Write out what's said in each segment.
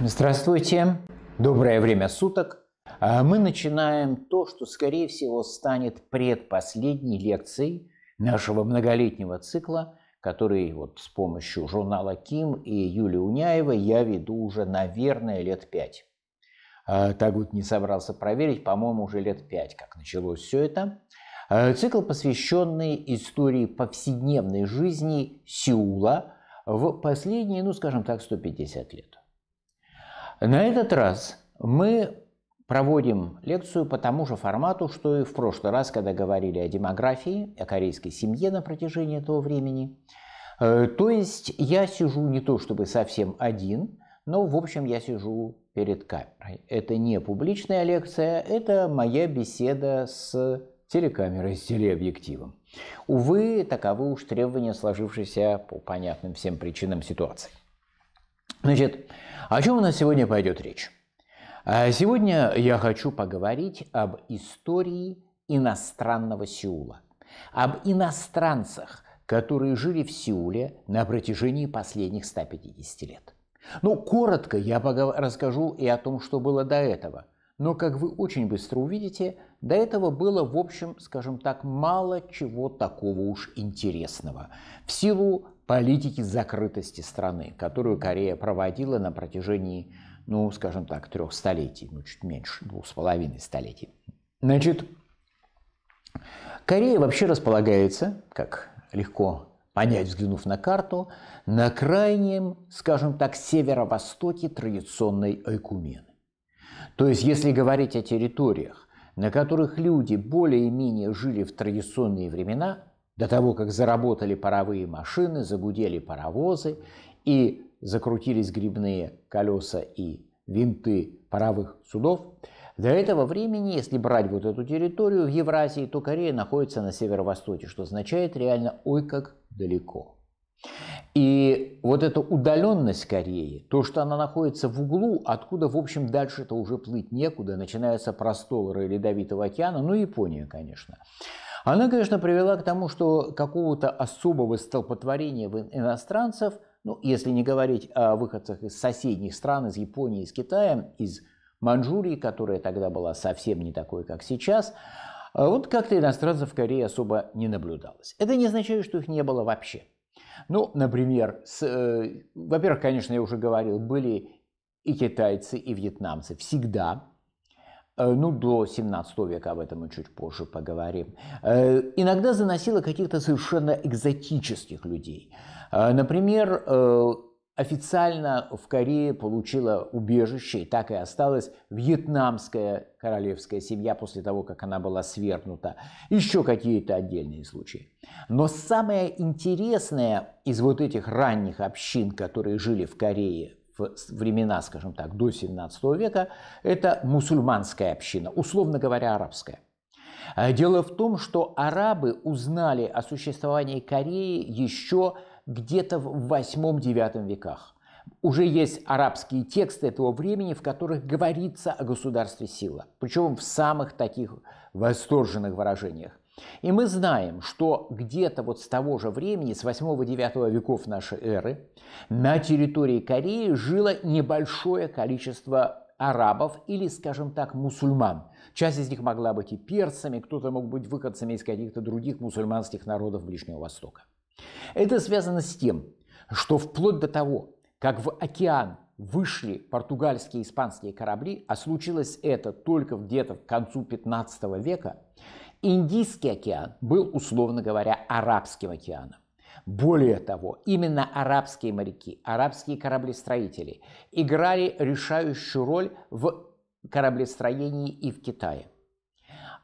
Здравствуйте, доброе время суток. А, мы начинаем то, что, скорее всего, станет предпоследней лекцией нашего многолетнего цикла, который вот с помощью журнала Ким и Юли Уняева я веду уже, наверное, лет пять. А, так вот не собрался проверить, по-моему, уже лет пять, как началось все это. А, цикл, посвященный истории повседневной жизни Сеула в последние, ну, скажем так, 150 лет. На этот раз мы проводим лекцию по тому же формату, что и в прошлый раз, когда говорили о демографии, о корейской семье на протяжении этого времени. Э, то есть я сижу не то чтобы совсем один, но в общем я сижу перед камерой. Это не публичная лекция, это моя беседа с телекамерой, с телеобъективом. Увы, таковы уж требования, сложившиеся по понятным всем причинам ситуации. Значит, о чем у нас сегодня пойдет речь? А сегодня я хочу поговорить об истории иностранного Сеула, об иностранцах, которые жили в Сеуле на протяжении последних 150 лет. Ну, коротко я расскажу и о том, что было до этого. Но, как вы очень быстро увидите, до этого было, в общем, скажем так, мало чего такого уж интересного. В силу политики закрытости страны, которую Корея проводила на протяжении, ну, скажем так, трех столетий, ну, чуть меньше, двух с половиной столетий. Значит, Корея вообще располагается, как легко понять, взглянув на карту, на крайнем, скажем так, северо-востоке традиционной Айкумены. То есть, если говорить о территориях, на которых люди более-менее жили в традиционные времена, до того, как заработали паровые машины, загудели паровозы и закрутились грибные колеса и винты паровых судов, до этого времени, если брать вот эту территорию в Евразии, то Корея находится на северо-востоке, что означает реально «ой как далеко». И вот эта удаленность Кореи, то, что она находится в углу, откуда, в общем, дальше-то уже плыть некуда, начинаются просторы Ледовитого океана, ну, Япония, конечно. Она, конечно, привела к тому, что какого-то особого столпотворения в иностранцев, ну, если не говорить о выходцах из соседних стран, из Японии, из Китая, из Манчжурии, которая тогда была совсем не такой, как сейчас, э, вот как-то иностранцев в Корее особо не наблюдалось. Это не означает, что их не было вообще. Ну, например, э, во-первых, конечно, я уже говорил, были и китайцы, и вьетнамцы всегда. Э, ну, до 17 века об этом мы чуть позже поговорим. Э, иногда заносило каких-то совершенно экзотических людей. Э, например, Официально в Корее получила убежище и так и осталась вьетнамская королевская семья после того, как она была свергнута. Еще какие-то отдельные случаи. Но самое интересное из вот этих ранних общин, которые жили в Корее в времена, скажем так, до 17 века, это мусульманская община, условно говоря, арабская. Э, дело в том, что арабы узнали о существовании Кореи еще в где-то в 8-9 веках. Уже есть арабские тексты этого времени, в которых говорится о государстве сила, причем в самых таких восторженных выражениях. И мы знаем, что где-то вот с того же времени, с 8-9 веков нашей эры, на территории Кореи жило небольшое количество арабов или, скажем так, мусульман. Часть из них могла быть и персами, кто-то мог быть выходцами из каких-то других мусульманских народов Ближнего Востока. Это связано с тем, что вплоть до того, как в океан вышли португальские и испанские корабли, а случилось это только где-то к концу 15 века, Индийский океан был, условно говоря, арабским океаном. Более того, именно арабские моряки, арабские кораблестроители играли решающую роль в кораблестроении и в Китае.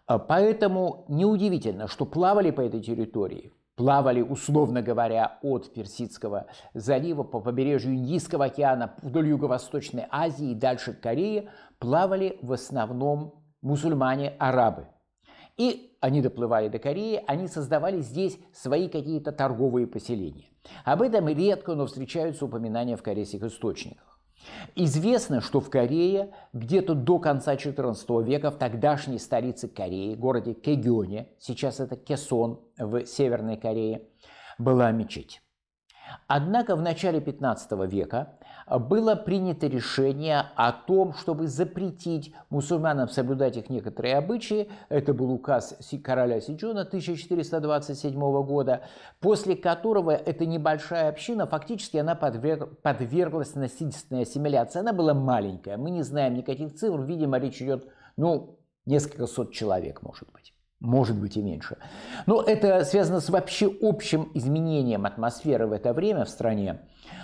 Поэтому неудивительно, что плавали по этой территории плавали, условно говоря, от Персидского залива по побережью Индийского океана вдоль Юго-Восточной Азии и дальше Кореи, плавали в основном мусульмане-арабы. И они доплывали до Кореи, они создавали здесь свои какие-то торговые поселения. Об этом редко, но встречаются упоминания в корейских источниках. Известно, что в Корее где-то до конца XIV века в тогдашней столице Кореи, городе Кегионе, сейчас это Кесон в Северной Корее, была мечеть. Однако в начале XV века было принято решение о том, чтобы запретить мусульманам соблюдать их некоторые обычаи. Это был указ короля Сиджона 1427 года, после которого эта небольшая община, фактически она подверг, подверглась насильственной ассимиляции. Она была маленькая, мы не знаем никаких цифр, видимо, речь идет, ну, несколько сот человек, может быть может быть и меньше. Но это связано с вообще общим изменением атмосферы в это время в стране,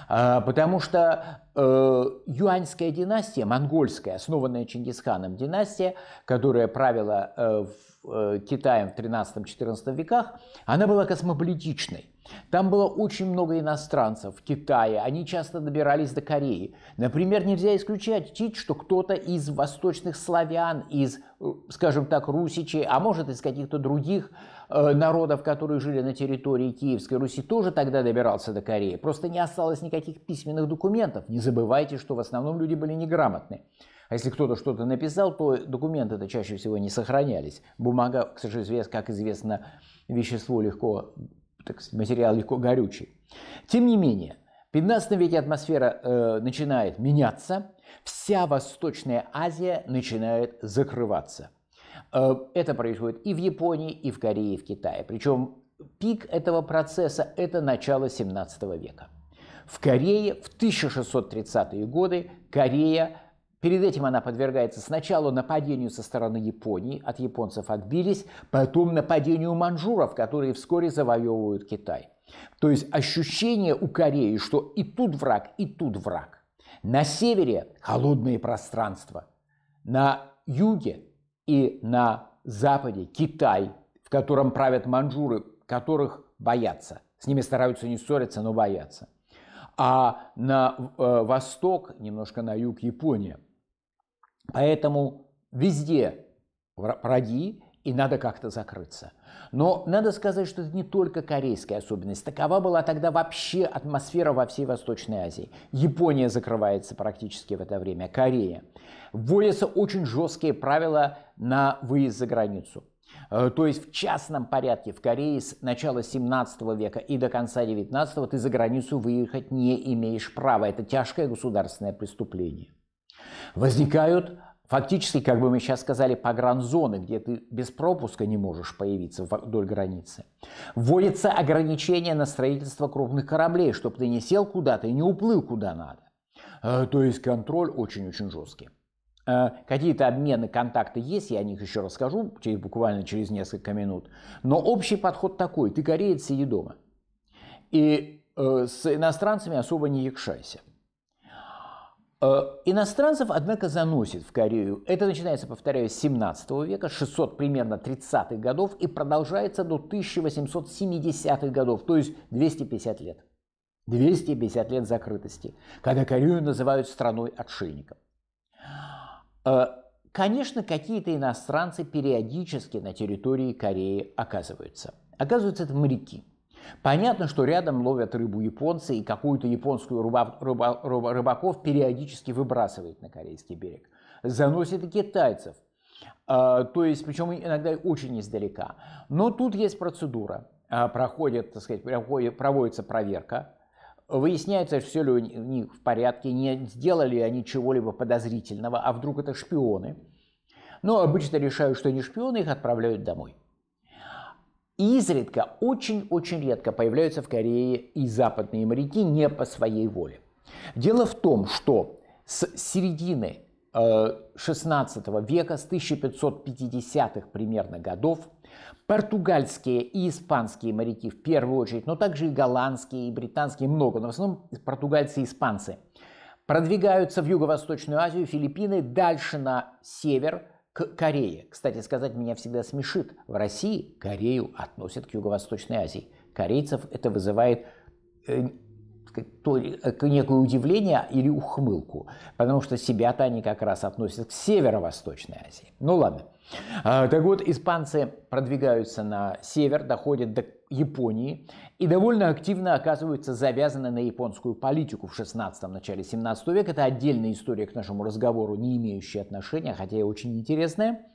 а, потому что Э, юаньская династия, монгольская, основанная Чингисханом династия, которая правила э, в э, Китаем в 13-14 веках, она была космополитичной. Там было очень много иностранцев в Китае, они часто добирались до Кореи. Например, нельзя исключать, что кто-то из восточных славян, из, скажем так, русичей, а может из каких-то других Э, народов, которые жили на территории Киевской Руси, тоже тогда добирался до Кореи. Просто не осталось никаких письменных документов. Не забывайте, что в основном люди были неграмотны. А если кто-то что-то написал, то документы-то чаще всего не сохранялись. Бумага, к сожалению, как известно, вещество легко, так сказать, материал легко горючий. Тем не менее, в 15 веке атмосфера э, начинает меняться, вся Восточная Азия начинает закрываться. Э, это происходит и в Японии, и в Корее, и в Китае. Причем пик этого процесса – это начало 17 века. В Корее в 1630-е годы Корея Перед этим она подвергается сначала нападению со стороны Японии, от японцев отбились, потом нападению манжуров, которые вскоре завоевывают Китай. То есть ощущение у Кореи, что и тут враг, и тут враг. На севере холодные пространства, на юге и на Западе Китай, в котором правят манжуры, которых боятся. С ними стараются не ссориться, но боятся. А на э, восток, немножко на юг Япония. Поэтому везде враги, и надо как-то закрыться. Но надо сказать, что это не только корейская особенность. Такова была тогда вообще атмосфера во всей Восточной Азии. Япония закрывается практически в это время, Корея. Вводятся очень жесткие правила на выезд за границу. Э, то есть в частном порядке в Корее с начала 17 века и до конца 19 ты за границу выехать не имеешь права. Это тяжкое государственное преступление. Возникают Фактически, как бы мы сейчас сказали, погранзоны, где ты без пропуска не можешь появиться вдоль границы. Вводится ограничение на строительство крупных кораблей, чтобы ты не сел куда-то и не уплыл куда надо. Э, то есть контроль очень-очень жесткий. Э, какие-то обмены, контакты есть, я о них еще расскажу через, буквально через несколько минут. Но общий подход такой, ты кореец, сиди дома. И э, с иностранцами особо не якшайся. Э, иностранцев, однако, заносит в Корею. Это начинается, повторяю, с 17 века, 600 примерно 30-х годов и продолжается до 1870-х годов, то есть 250 лет. 250 лет закрытости, когда Корею называют страной отшельников. Э, конечно, какие-то иностранцы периодически на территории Кореи оказываются. Оказываются это моряки – Понятно, что рядом ловят рыбу японцы, и какую-то японскую рыба, рыба, рыба, рыбаков периодически выбрасывает на корейский берег. Заносит и китайцев. А, то есть, причем иногда очень издалека. Но тут есть процедура. А, проходит, так сказать, проходит, проводится проверка. Выясняется, все ли у них в порядке, не сделали они чего-либо подозрительного, а вдруг это шпионы. Но обычно решают, что не шпионы, их отправляют домой. И изредка, очень-очень редко появляются в Корее и западные моряки не по своей воле. Дело в том, что с середины 16 э, века, с 1550-х примерно годов, португальские и испанские моряки в первую очередь, но также и голландские, и британские, много, но в основном португальцы и испанцы, продвигаются в Юго-Восточную Азию, Филиппины, дальше на север – к Корее. Кстати сказать, меня всегда смешит. В России Корею относят к Юго-Восточной Азии. Корейцев это вызывает э, то, э, некое удивление или ухмылку, потому что себя-то они как раз относят к Северо-Восточной Азии. Ну ладно. А, так вот, испанцы продвигаются на север, доходят до Японии и довольно активно оказываются завязаны на японскую политику в 16 начале 17 века. Это отдельная история к нашему разговору, не имеющая отношения, хотя и очень интересная.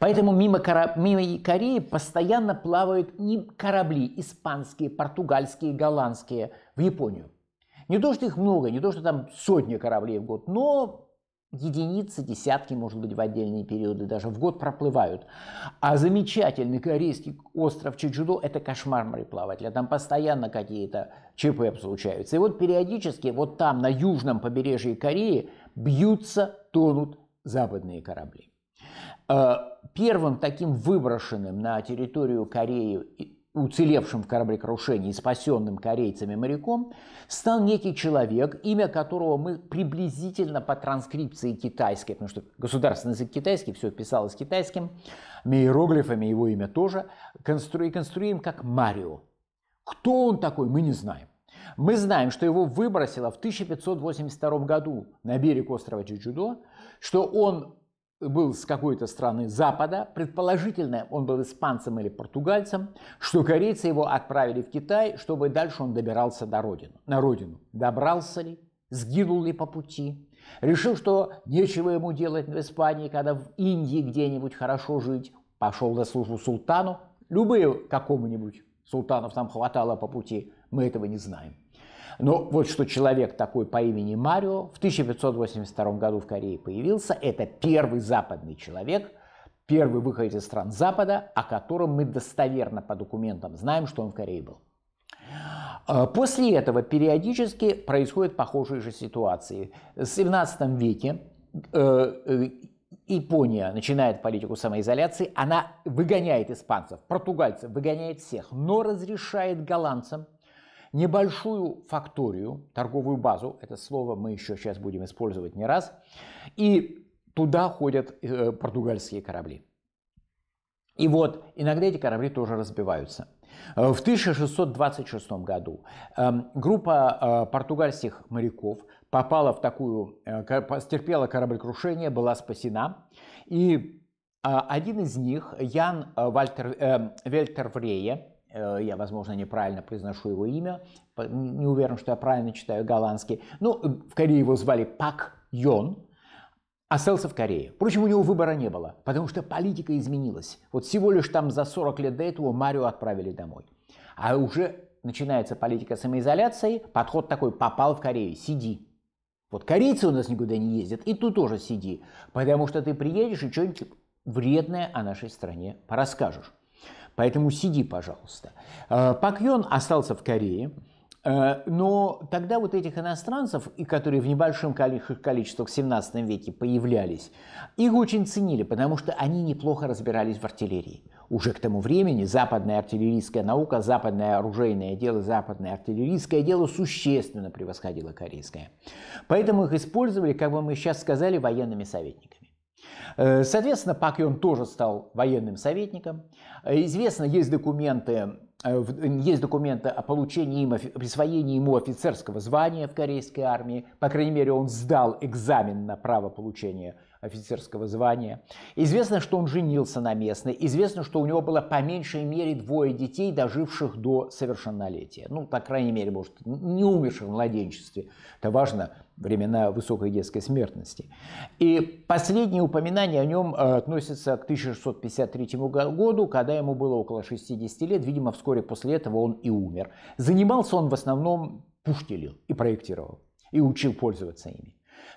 Поэтому мимо, кораб... мимо Кореи постоянно плавают не корабли испанские, португальские, голландские в Японию. Не то, что их много, не то, что там сотни кораблей в год, но единицы, десятки, может быть, в отдельные периоды даже в год проплывают. А замечательный корейский остров Чеджудо – это кошмар мореплавателя. Там постоянно какие-то ЧП случаются. И вот периодически вот там, на южном побережье Кореи, бьются, тонут западные корабли. Э, первым таким выброшенным на территорию Кореи уцелевшим в кораблекрушении и спасенным корейцами моряком, стал некий человек, имя которого мы приблизительно по транскрипции китайской, потому что государственный язык китайский, все писалось китайским, иероглифами его имя тоже, конструи, конструируем как Марио. Кто он такой, мы не знаем. Мы знаем, что его выбросило в 1582 году на берег острова Чучудо, что он был с какой-то страны Запада, предположительно он был испанцем или португальцем, что корейцы его отправили в Китай, чтобы дальше он добирался до родину, на родину. Добрался ли? Сгинул ли по пути? Решил, что нечего ему делать в Испании, когда в Индии где-нибудь хорошо жить. Пошел на службу султану, любые какому-нибудь султанов там хватало по пути, мы этого не знаем. Но ну, вот что человек такой по имени Марио в 1582 году в Корее появился, это первый западный человек, первый выходец из стран Запада, о котором мы достоверно по документам знаем, что он в Корее был. А, после этого периодически происходят похожие же ситуации. В 17 веке э, э, Япония начинает политику самоизоляции, она выгоняет испанцев, португальцев, выгоняет всех, но разрешает голландцам небольшую факторию, торговую базу, это слово мы еще сейчас будем использовать не раз, и туда ходят э, португальские корабли. И вот иногда эти корабли тоже разбиваются. Э, в 1626 году эм, группа э, португальских моряков попала в такую, стерпела кораблекрушение, была спасена. И а, один из них, Ян Вальтер, э, Вельтерврее, Э, я, возможно, неправильно произношу его имя, не уверен, что я правильно читаю голландский. Ну, э, в Корее его звали Пак Йон, остался а в Корее. Впрочем, у него выбора не было, потому что политика изменилась. Вот всего лишь там за 40 лет до этого Марио отправили домой. А уже начинается политика самоизоляции, подход такой «попал в Корею, сиди». Вот корейцы у нас никуда не ездят, и тут тоже сиди, потому что ты приедешь и что-нибудь вредное о нашей стране порасскажешь. Поэтому сиди, пожалуйста. Э, Пак Йон остался в Корее. Э, но тогда вот этих иностранцев, которые в небольшом количестве в 17 веке появлялись, их очень ценили, потому что они неплохо разбирались в артиллерии. Уже к тому времени западная артиллерийская наука, западное оружейное дело, западное артиллерийское дело существенно превосходило корейское. Поэтому их использовали, как бы мы сейчас сказали, военными советниками. Э, соответственно, Пак Йон тоже стал военным советником. Э, известно, есть документы, э, есть документы о получении им, присвоении ему офицерского звания в корейской армии. По крайней мере, он сдал экзамен на право получения офицерского звания. Известно, что он женился на местной. Известно, что у него было по меньшей мере двое детей, доживших до совершеннолетия. Ну, по крайней мере, может, не умерших в младенчестве. Это важно, времена высокой детской смертности. И последние упоминания о нем э, относятся к 1653 году, когда ему было около 60 лет. Видимо, вскоре после этого он и умер. Занимался он в основном пуштелил и проектировал, и учил пользоваться ими.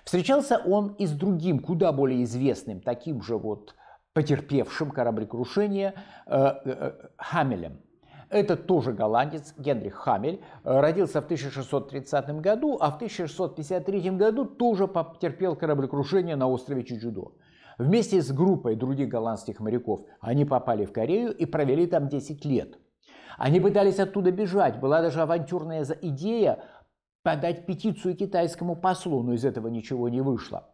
Встречался он и с другим, куда более известным, таким же вот потерпевшим кораблекрушение э, э, Хамелем. Это тоже голландец Генрих Хамель, э, родился в 1630 году, а в 1653 году тоже потерпел кораблекрушение на острове Чучудо. Вместе с группой других голландских моряков они попали в Корею и провели там 10 лет. Они пытались оттуда бежать, была даже авантюрная идея подать петицию китайскому послу, но из этого ничего не вышло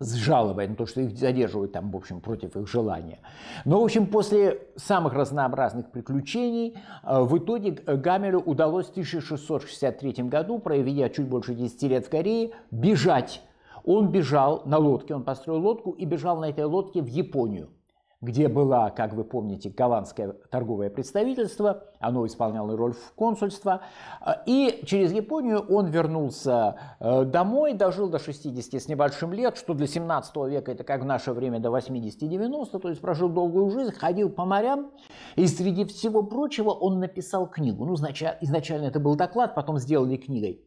с жалобой на то, что их задерживают там, в общем, против их желания. Но, в общем, после самых разнообразных приключений, э, в итоге Гамелю удалось в 1663 году, проведя чуть больше 10 лет в Корее, бежать. Он бежал на лодке, он построил лодку и бежал на этой лодке в Японию где была, как вы помните, голландское торговое представительство, оно исполняло роль консульства, э, и через Японию он вернулся э, домой, дожил до 60 с небольшим лет, что для 17 века это как в наше время до 80-90, то есть прожил долгую жизнь, ходил по морям, и среди всего прочего он написал книгу. Ну, изначально это был доклад, потом сделали книгой,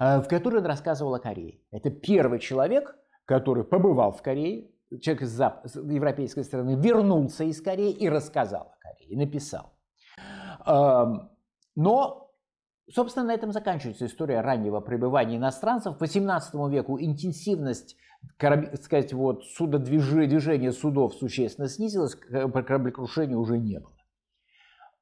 э, в которой он рассказывал о Корее. Это первый человек, который побывал в Корее, человек из зап... европейской страны вернулся из Кореи и рассказал о Корее, написал. Эм, но, собственно, на этом заканчивается история раннего пребывания иностранцев. В XVIII веку интенсивность кораб... сказать, вот, судодвижения судов существенно снизилась, э, кораблекрушения уже не было.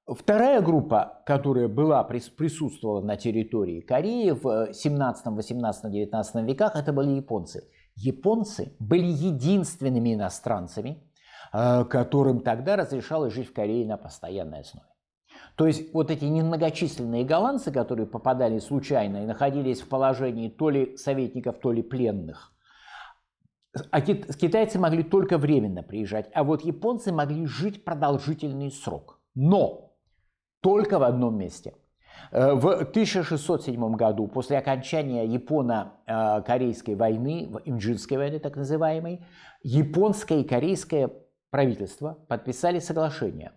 Вторая группа, которая была, присутствовала на территории Кореи в 17, 18, 19 веках, это были японцы – Японцы были единственными иностранцами, э, которым тогда разрешалось жить в Корее на постоянной основе. То есть вот эти немногочисленные голландцы, которые попадали случайно и находились в положении то ли советников, то ли пленных, а китайцы могли только временно приезжать, а вот японцы могли жить продолжительный срок. Но только в одном месте. Э, в 1607 году, после окончания Японо-Корейской войны, Имджинской войны так называемой, японское и корейское правительство подписали соглашение,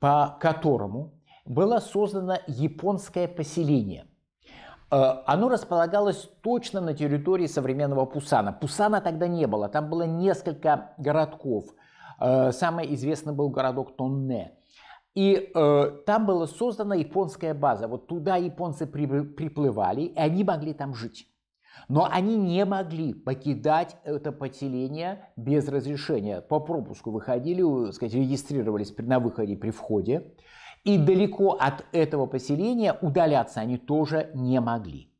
по которому было создано японское поселение. Э, оно располагалось точно на территории современного Пусана. Пусана тогда не было, там было несколько городков. Э, самый известный был городок Тонне – и э, там была создана японская база. Вот туда японцы при, приплывали, и они могли там жить. Но они не могли покидать это поселение без разрешения. По пропуску выходили, э, сказать, регистрировались на выходе при входе. И далеко от этого поселения удаляться они тоже не могли.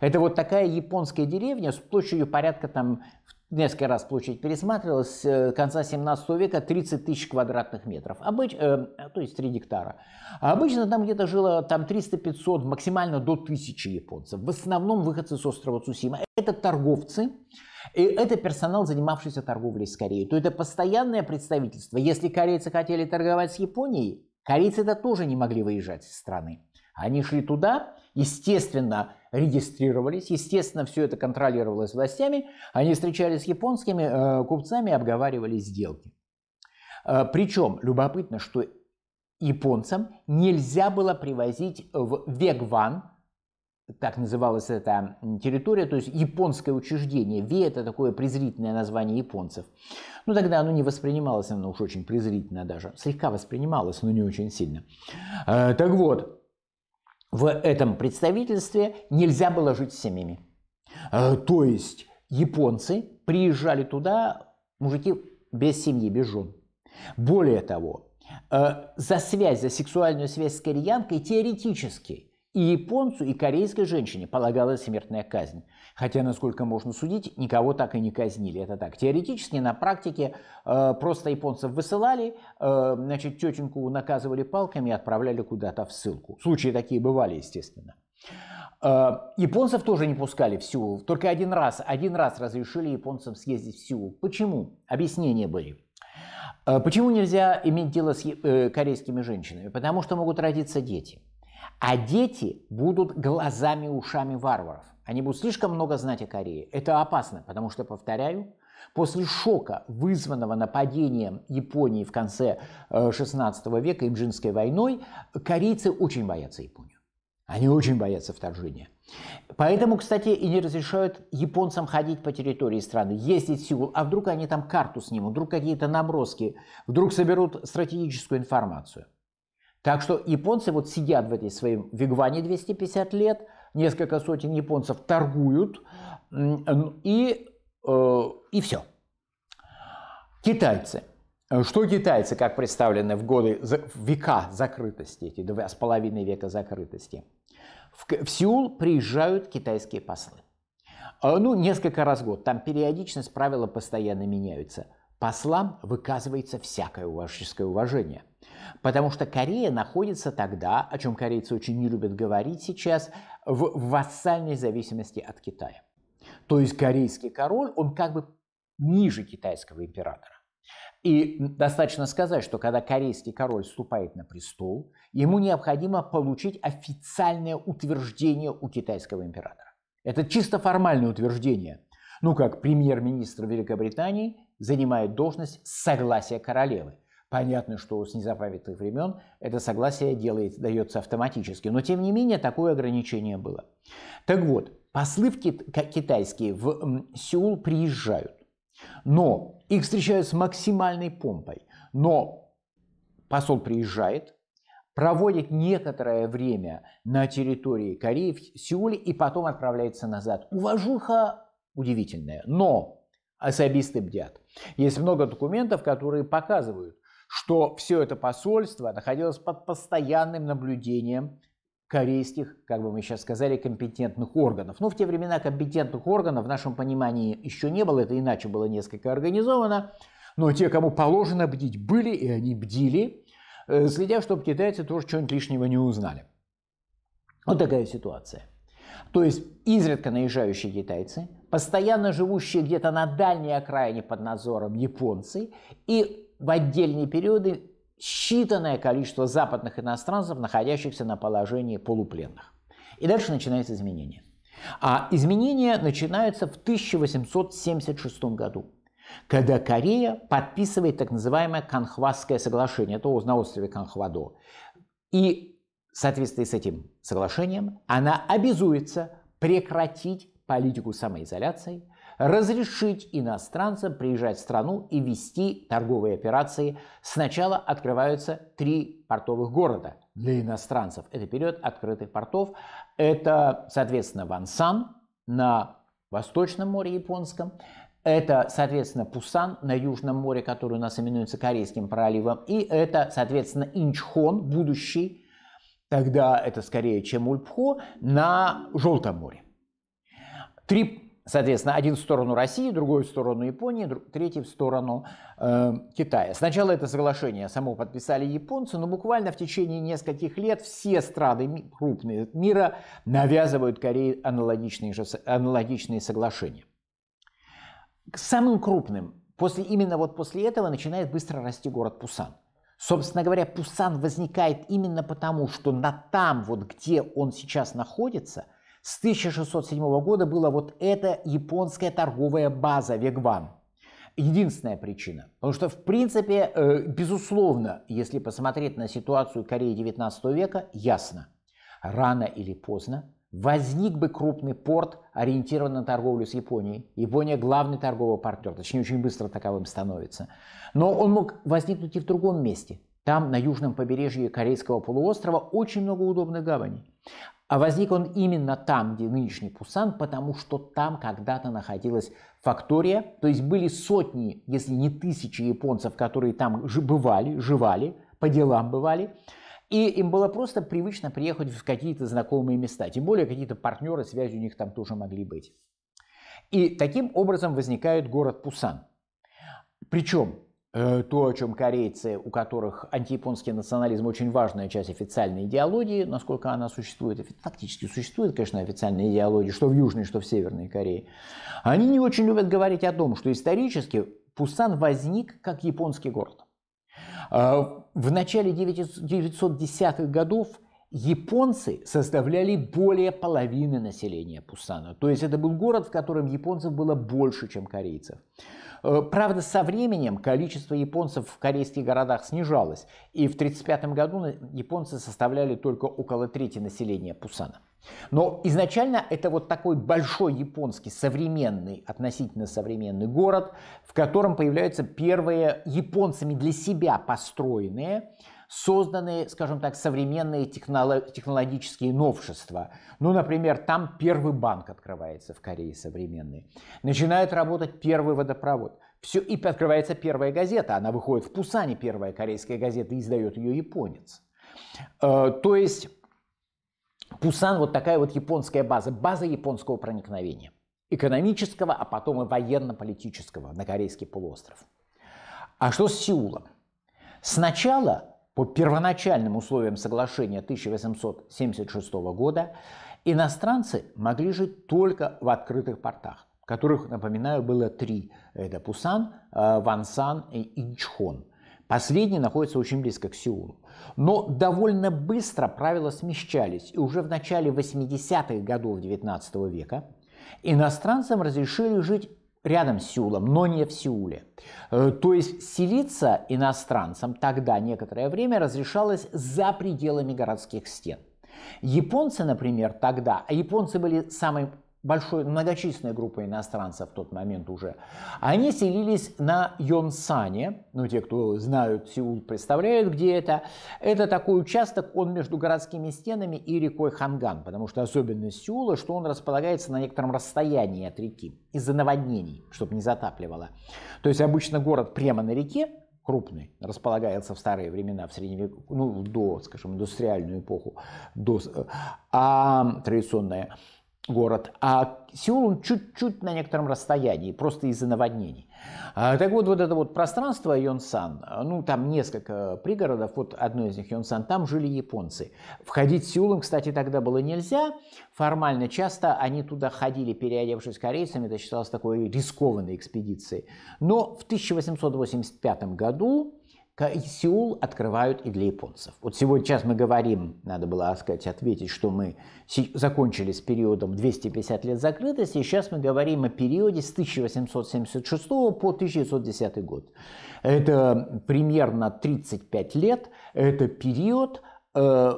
Это вот такая японская деревня с площадью порядка там несколько раз площадь пересматривалась, э, конца 17 века 30 тысяч квадратных метров, обыч, э, то есть 3 гектара. А обычно там где-то жило там 300-500, максимально до 1000 японцев. В основном выходцы с острова Цусима. Это торговцы, и это персонал, занимавшийся торговлей с Кореей. То это постоянное представительство. Если корейцы хотели торговать с Японией, корейцы-то тоже не могли выезжать из страны. Они шли туда, естественно, регистрировались, естественно, все это контролировалось властями, они встречались с японскими э, купцами и обговаривали сделки. Э, Причем любопытно, что японцам нельзя было привозить в Вегван, так называлась эта территория, то есть японское учреждение. Ве – это такое презрительное название японцев. Ну, тогда оно не воспринималось, оно уж очень презрительно даже. Слегка воспринималось, но не очень сильно. Э, так вот, в этом представительстве нельзя было жить с семьями. Э, то есть японцы приезжали туда, мужики без семьи, без жен. Более того, э, за связь, за сексуальную связь с кореянкой теоретически и японцу, и корейской женщине полагалась смертная казнь. Хотя, насколько можно судить, никого так и не казнили. Это так. Теоретически, на практике э, просто японцев высылали, э, значит, тетеньку наказывали палками и отправляли куда-то в ссылку. Случаи такие бывали, естественно. Э, японцев тоже не пускали в Сеул. Только один раз, один раз разрешили японцам съездить в Сеул. Почему? Объяснения были. Э, почему нельзя иметь дело с э, корейскими женщинами? Потому что могут родиться дети. А дети будут глазами и ушами варваров. Они будут слишком много знать о Корее. Это опасно, потому что, повторяю, после шока, вызванного нападением Японии в конце 16 э, века Имжинской войной, корейцы очень боятся Японию. Они очень боятся вторжения. Поэтому, кстати, и не разрешают японцам ходить по территории страны, ездить в силу. А вдруг они там карту снимут, вдруг какие-то наброски, вдруг соберут стратегическую информацию. Так что японцы вот сидят в этой своей вигване 250 лет, несколько сотен японцев торгуют, ну и, э, и все. Китайцы. Что китайцы, как представлены в годы в века закрытости, эти два с половиной века закрытости? В, Сеул приезжают китайские послы. А, ну, несколько раз в год. Там периодичность, правила постоянно меняются. Послам выказывается всякое уважительское уважение – Потому что Корея находится тогда, о чем корейцы очень не любят говорить сейчас, в вассальной зависимости от Китая. То есть корейский король, он как бы ниже китайского императора. И достаточно сказать, что когда корейский король вступает на престол, ему необходимо получить официальное утверждение у китайского императора. Это чисто формальное утверждение. Ну, как премьер-министр Великобритании занимает должность согласия королевы. Понятно, что с незаправитых времен это согласие делает, дается автоматически, но тем не менее такое ограничение было. Так вот, послы в кит- китайские в Сеул приезжают, но их встречают с максимальной помпой. Но посол приезжает, проводит некоторое время на территории Кореи в Сеуле и потом отправляется назад. Уважуха удивительная, но особисты бдят. Есть много документов, которые показывают, что все это посольство находилось под постоянным наблюдением корейских, как бы мы сейчас сказали, компетентных органов. Но ну, в те времена компетентных органов в нашем понимании еще не было, это иначе было несколько организовано, но те, кому положено бдить, были, и они бдили, э, следя, чтобы китайцы тоже чего-нибудь лишнего не узнали. Вот такая ситуация. То есть изредка наезжающие китайцы, постоянно живущие где-то на дальней окраине под надзором японцы и в отдельные периоды считанное количество западных иностранцев, находящихся на положении полупленных. И дальше начинается изменение. А изменение начинается в 1876 году, когда Корея подписывает так называемое Канхвасское соглашение, это на острове Канхвадо. И в соответствии с этим соглашением она обязуется прекратить политику самоизоляции, разрешить иностранцам приезжать в страну и вести торговые операции. Сначала открываются три портовых города для иностранцев. Это период открытых портов. Это, соответственно, Вансан на Восточном море Японском, это, соответственно, Пусан на Южном море, который у нас именуется Корейским проливом. И это, соответственно, Инчхон, будущий, тогда это скорее Чемульпхо, на Желтом море. Три Соответственно, один в сторону России, другой в сторону Японии, третий в сторону э, Китая. Сначала это соглашение само подписали японцы, но буквально в течение нескольких лет все страны крупные мира навязывают Корее аналогичные, же, аналогичные соглашения. Самым крупным, после, именно вот после этого начинает быстро расти город Пусан. Собственно говоря, Пусан возникает именно потому, что на там, вот где он сейчас находится, с 1607 года была вот эта японская торговая база Вегван. Единственная причина. Потому что, в принципе, э, безусловно, если посмотреть на ситуацию Кореи 19 века, ясно, рано или поздно возник бы крупный порт, ориентированный на торговлю с Японией. Япония – главный торговый партнер, точнее, очень быстро таковым становится. Но он мог возникнуть и в другом месте. Там, на южном побережье Корейского полуострова, очень много удобных гаваней. А возник он именно там, где нынешний Пусан, потому что там когда-то находилась фактория, то есть были сотни, если не тысячи японцев, которые там бывали, живали, по делам бывали, и им было просто привычно приехать в какие-то знакомые места, тем более какие-то партнеры, связи у них там тоже могли быть. И таким образом возникает город Пусан. Причем Э, то, о чем корейцы, у которых антияпонский национализм очень важная часть официальной идеологии, насколько она существует, фактически существует, конечно, официальная идеология, что в Южной, что в Северной Корее, они не очень любят говорить о том, что исторически Пусан возник как японский город. Э, в начале 910-х годов японцы составляли более половины населения Пусана. То есть это был город, в котором японцев было больше, чем корейцев. Э, правда, со временем количество японцев в корейских городах снижалось, и в 1935 году японцы составляли только около трети населения Пусана. Но изначально это вот такой большой японский современный, относительно современный город, в котором появляются первые японцами для себя построенные созданы, скажем так, современные технологические новшества. Ну, например, там первый банк открывается в Корее современный. Начинает работать первый водопровод. Все, и открывается первая газета. Она выходит в Пусане, первая корейская газета, и издает ее японец. Э, то есть Пусан вот такая вот японская база, база японского проникновения. Экономического, а потом и военно-политического на Корейский полуостров. А что с Сеулом? Сначала по первоначальным условиям соглашения 1876 года иностранцы могли жить только в открытых портах, которых, напоминаю, было три. Это Пусан, э, Вансан и Инчхон. Последний находится очень близко к Сеулу. Но довольно быстро правила смещались, и уже в начале 80-х годов XIX века иностранцам разрешили жить рядом с Сеулом, но не в Сеуле. Э, то есть селиться иностранцам тогда некоторое время разрешалось за пределами городских стен. Японцы, например, тогда, а японцы были самым большой, многочисленная группа иностранцев в тот момент уже, они селились на Йонсане, ну те, кто знают Сеул, представляют, где это. Это такой участок, он между городскими стенами и рекой Ханган, потому что особенность Сеула, что он располагается на некотором расстоянии от реки из-за наводнений, чтобы не затапливало. То есть обычно город прямо на реке, крупный, располагается в старые времена, в средневековье, ну, до, скажем, индустриальную эпоху, до, э, а традиционная город, а Сеул он чуть-чуть на некотором расстоянии, просто из-за наводнений. А, так вот, вот это вот пространство Йонсан, ну, там несколько пригородов, вот одно из них Йонсан, там жили японцы. Входить Сеулом, кстати, тогда было нельзя. Формально часто они туда ходили, переодевшись корейцами, это считалось такой рискованной экспедицией. Но в 1885 году Сеул открывают и для японцев. Вот сегодня сейчас мы говорим, надо было сказать, ответить, что мы закончили с периодом 250 лет закрытости, и сейчас мы говорим о периоде с 1876 по 1910 год. Это примерно 35 лет, это период, э,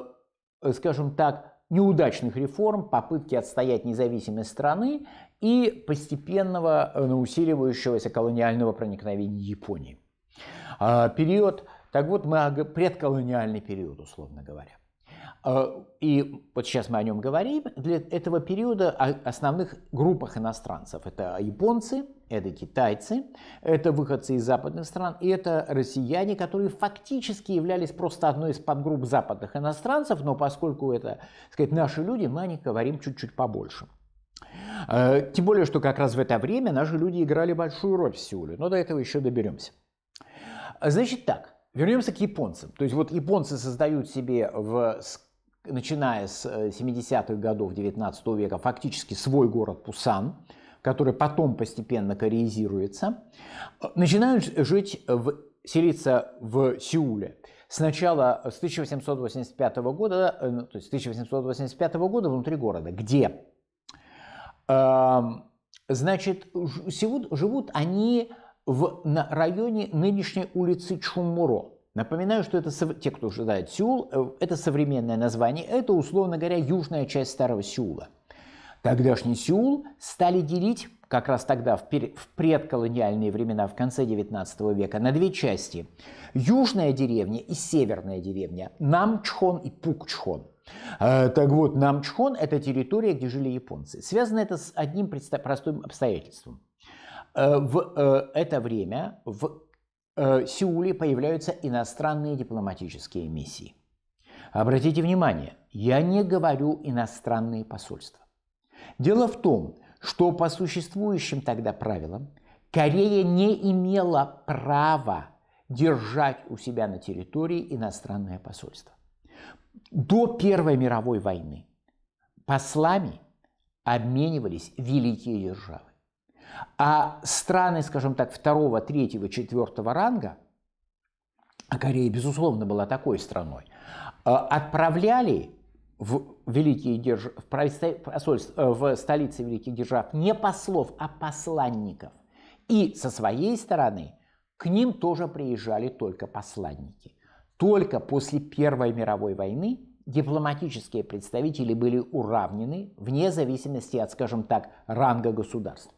э, скажем так, неудачных реформ, попытки отстоять независимость страны и постепенного, э, усиливающегося колониального проникновения Японии. А, период, так вот мы предколониальный период, условно говоря. А, и вот сейчас мы о нем говорим. Для этого периода о основных группах иностранцев. Это японцы, это китайцы, это выходцы из западных стран, и это россияне, которые фактически являлись просто одной из подгрупп западных иностранцев, но поскольку это, так сказать, наши люди, мы о них говорим чуть-чуть побольше. А, тем более, что как раз в это время наши люди играли большую роль в Сеуле, но до этого еще доберемся. А, значит так, вернемся к японцам. То есть вот японцы создают себе в начиная с 70-х э, годов 19 века фактически свой город Пусан, который потом постепенно кореизируется, э, начинают жить, в, селиться в Сеуле. Сначала э, с 1885 года, ну, то есть 1885 года внутри города, где, эм, значит, живут, живут они в, на районе нынешней улицы Чумуро. Напоминаю, что это, те, кто уже знает Сеул, э, это современное название, это, условно говоря, южная часть старого Сеула. Тогдашний Сеул стали делить как раз тогда, в, пер... в предколониальные времена, в конце 19 века, на две части. Южная деревня и северная деревня, Намчхон и Пукчхон. Э, так вот, Намчхон – это территория, где жили японцы. Связано это с одним простым обстоятельством – Э, в э, это время в э, Сеуле появляются иностранные дипломатические миссии. Обратите внимание, я не говорю иностранные посольства. Дело в том, что по существующим тогда правилам Корея не имела права держать у себя на территории иностранное посольство. До Первой мировой войны послами обменивались великие державы. А страны, скажем так, второго, третьего, четвертого ранга, а Корея, безусловно, была такой страной, э, отправляли в великие держ... в, посольство... Э, столице великих держав не послов, а посланников. И со своей стороны к ним тоже приезжали только посланники. Только после Первой мировой войны дипломатические представители были уравнены вне зависимости от, скажем так, ранга государства.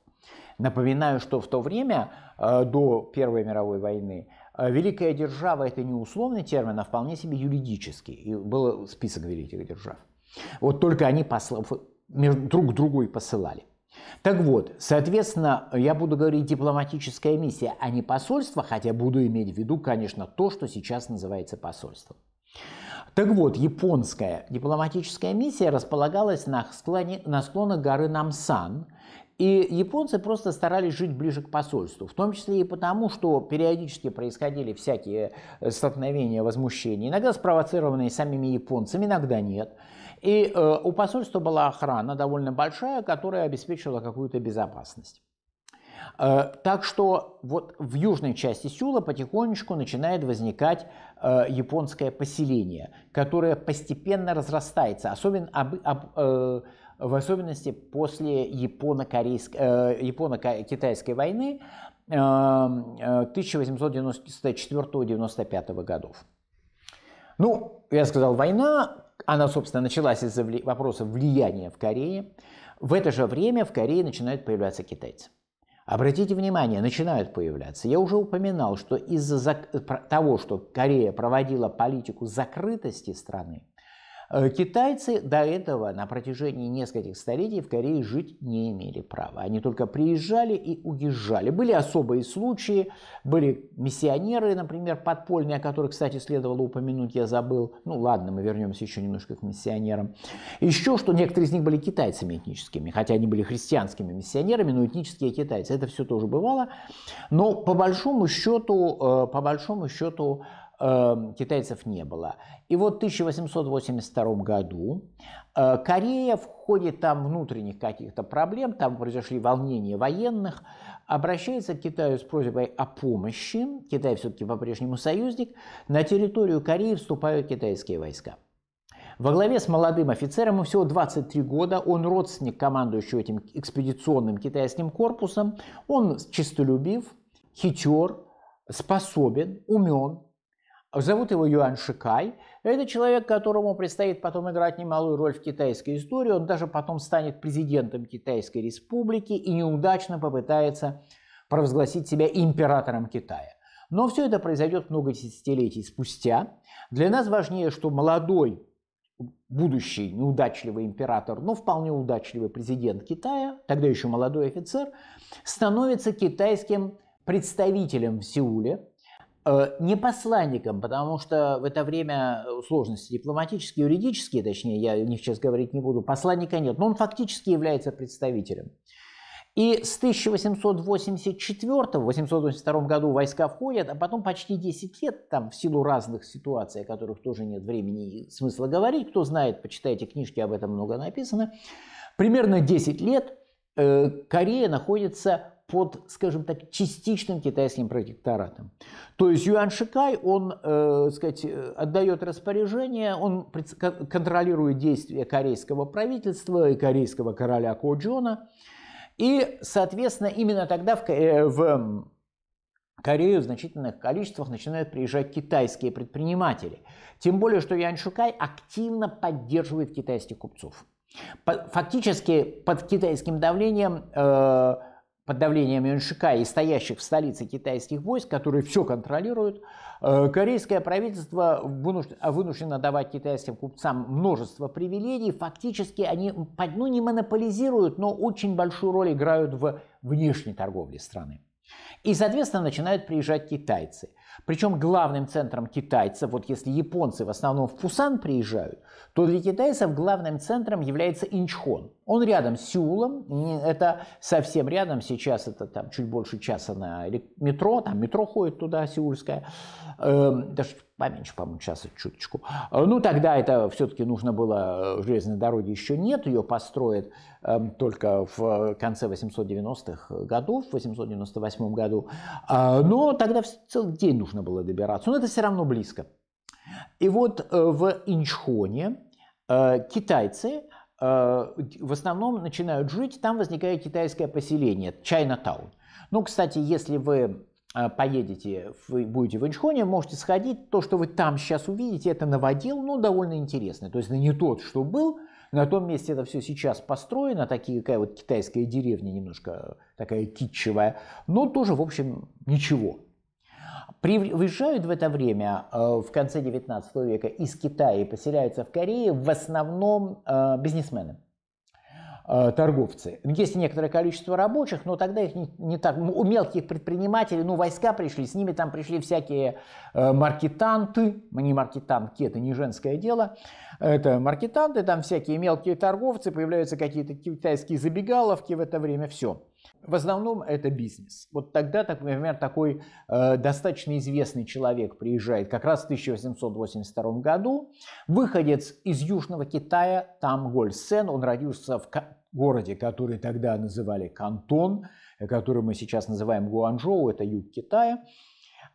Напоминаю, что в то время, э, до Первой мировой войны, э, великая держава – это не условный термин, а вполне себе юридический. И был список великих держав. Вот только они посла... друг другу и посылали. Так вот, соответственно, я буду говорить дипломатическая миссия, а не посольство, хотя буду иметь в виду, конечно, то, что сейчас называется посольством. Так вот, японская дипломатическая миссия располагалась на, склоне, на склонах горы Намсан, и японцы просто старались жить ближе к посольству, в том числе и потому, что периодически происходили всякие э, столкновения, возмущения, иногда спровоцированные самими японцами, иногда нет. И э, у посольства была охрана довольно большая, которая обеспечивала какую-то безопасность. Э, так что вот в южной части Сюла потихонечку начинает возникать э, японское поселение, которое постепенно разрастается, особенно об, об, э, в особенности после японо-китайской э, войны 1894-95 эм, э, годов. Ну, я сказал, война, она, собственно, началась из-за вопроса влияния в Корее. В это же время в Корее начинают появляться китайцы. Обратите внимание, начинают появляться. Я уже упоминал, что из-за того, что Корея проводила политику закрытости страны, Э, китайцы до этого на протяжении нескольких столетий в Корее жить не имели права. Они только приезжали и уезжали. Были особые случаи, были миссионеры, например, подпольные, о которых, кстати, следовало упомянуть, я забыл. Ну ладно, мы вернемся еще немножко к миссионерам. Еще, что некоторые из них были китайцами этническими, хотя они были христианскими миссионерами, но этнические китайцы. Это все тоже бывало. Но по большому счету, э, по большому счету Эм, китайцев не было. И вот в 1882 году э, Корея в ходе там внутренних каких-то проблем, там произошли волнения военных, обращается к Китаю с просьбой о помощи, Китай все-таки по-прежнему союзник, на территорию Кореи вступают китайские войска. Во главе с молодым офицером, ему всего 23 года, он родственник командующего этим экспедиционным китайским корпусом, он честолюбив, хитер, способен, умен, Зовут его Юан Шикай. Это человек, которому предстоит потом играть немалую роль в китайской истории. Он даже потом станет президентом Китайской республики и неудачно попытается провозгласить себя императором Китая. Но все это произойдет много десятилетий спустя. Для нас важнее, что молодой будущий неудачливый император, но вполне удачливый президент Китая, тогда еще молодой офицер, становится китайским представителем в Сеуле, Э, не посланником, потому что в это время э, сложности дипломатические, юридические, точнее, я о них сейчас говорить не буду, посланника нет, но он фактически является представителем. И с 1884-1882 году войска входят, а потом почти 10 лет там в силу разных ситуаций, о которых тоже нет времени и смысла говорить, кто знает, почитайте книжки, об этом много написано, примерно 10 лет э, Корея находится под, скажем так, частичным китайским протекторатом. То есть Юан Шикай, он, э, сказать, э, отдает распоряжение, он контролирует действия корейского правительства и корейского короля Коджона, и, соответственно, именно тогда в, э, в Корею в значительных количествах начинают приезжать китайские предприниматели. Тем более, что Ян Шикай активно поддерживает китайских купцов. Фактически под китайским давлением э, под давлением Юншика и стоящих в столице китайских войск, которые все контролируют, э, корейское правительство вынуждено давать китайским купцам множество привилегий. Фактически они, ну не монополизируют, но очень большую роль играют в внешней торговле страны. И, соответственно, начинают приезжать китайцы. Причем главным центром китайцев, вот если японцы в основном в Пусан приезжают, то для китайцев главным центром является Инчхон. Он рядом с Сеулом, это совсем рядом, сейчас это там чуть больше часа на метро, там метро ходит туда, сеульское, э, даже поменьше, по-моему, часа чуточку. Э, ну, тогда это все-таки нужно было, э, железной дороги еще нет, ее построят эм, только в э, конце 890-х годов, в 898 году. Но тогда целый день нужно было добираться, но это все равно близко. И вот в Инчхоне китайцы в основном начинают жить, там возникает китайское поселение, Таун. Ну, кстати, если вы Э, поедете, вы будете в Инчхоне, можете сходить. То, что вы там сейчас увидите, это новодел, но ну, довольно интересный. То есть, не тот, что был, на том месте это все сейчас построено, такие, какая вот китайская деревня, немножко такая китчевая, но тоже, в общем, ничего. Приезжают в это время, э, в конце 19 века, из Китая и поселяются в Корее в основном э, бизнесмены. Э, торговцы. Есть некоторое количество рабочих, но тогда их не, не так... У мелких предпринимателей, ну, войска пришли, с ними там пришли всякие э, маркетанты, ну, не маркетанки, это не женское дело, это маркетанты, там всякие мелкие торговцы, появляются какие-то китайские забегаловки в это время, все. В основном это бизнес. Вот тогда, так, например, такой э, достаточно известный человек приезжает как раз в 1882 году, выходец из Южного Китая Там Гольсен, он родился в городе, который тогда называли Кантон, который мы сейчас называем Гуанчжоу, это юг Китая.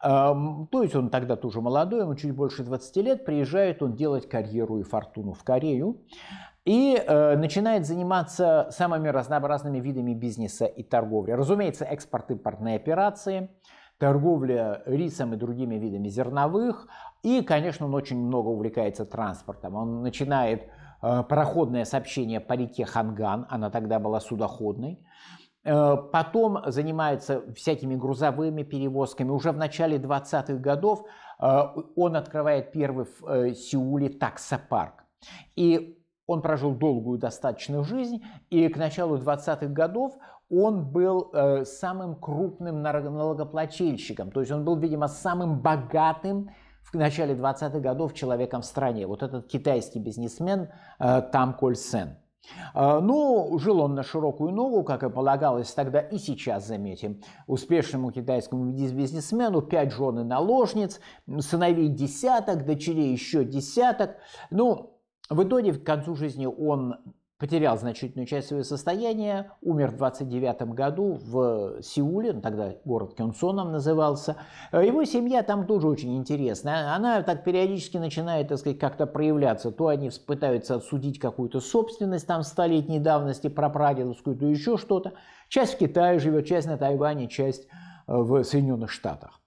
То есть он тогда тоже молодой, ему чуть больше 20 лет, приезжает он делать карьеру и фортуну в Корею и э, начинает заниматься самыми разнообразными видами бизнеса и торговли. Разумеется, экспорт импортные операции, торговля рисом и другими видами зерновых, и, конечно, он очень много увлекается транспортом. Он начинает Э, пароходное сообщение по реке Ханган, она тогда была судоходной. Э, потом занимается всякими грузовыми перевозками. Уже в начале 20-х годов э, он открывает первый в Сеуле таксопарк. И он прожил долгую достаточную жизнь, и к началу 20-х годов он был самым крупным налогоплательщиком, то есть он был, видимо, самым богатым в начале 20-х годов человеком в стране. Вот этот китайский бизнесмен э, Там Коль Сен. Э, ну, жил он на широкую ногу, как и полагалось тогда и сейчас, заметим, успешному китайскому бизнесмену, пять жен и наложниц, сыновей десяток, дочерей еще десяток. Ну, в итоге, к концу жизни он потерял значительную часть своего состояния, умер в 29 году в Сеуле, ну, тогда город Кюнсоном назывался. Э, его семья там тоже очень интересная. Она так периодически начинает, так сказать, как-то проявляться. То они пытаются отсудить какую-то собственность там столетней давности, прапрадедовскую, то еще что-то. Часть в Китае живет, часть на Тайване, часть э, в Соединенных Штатах.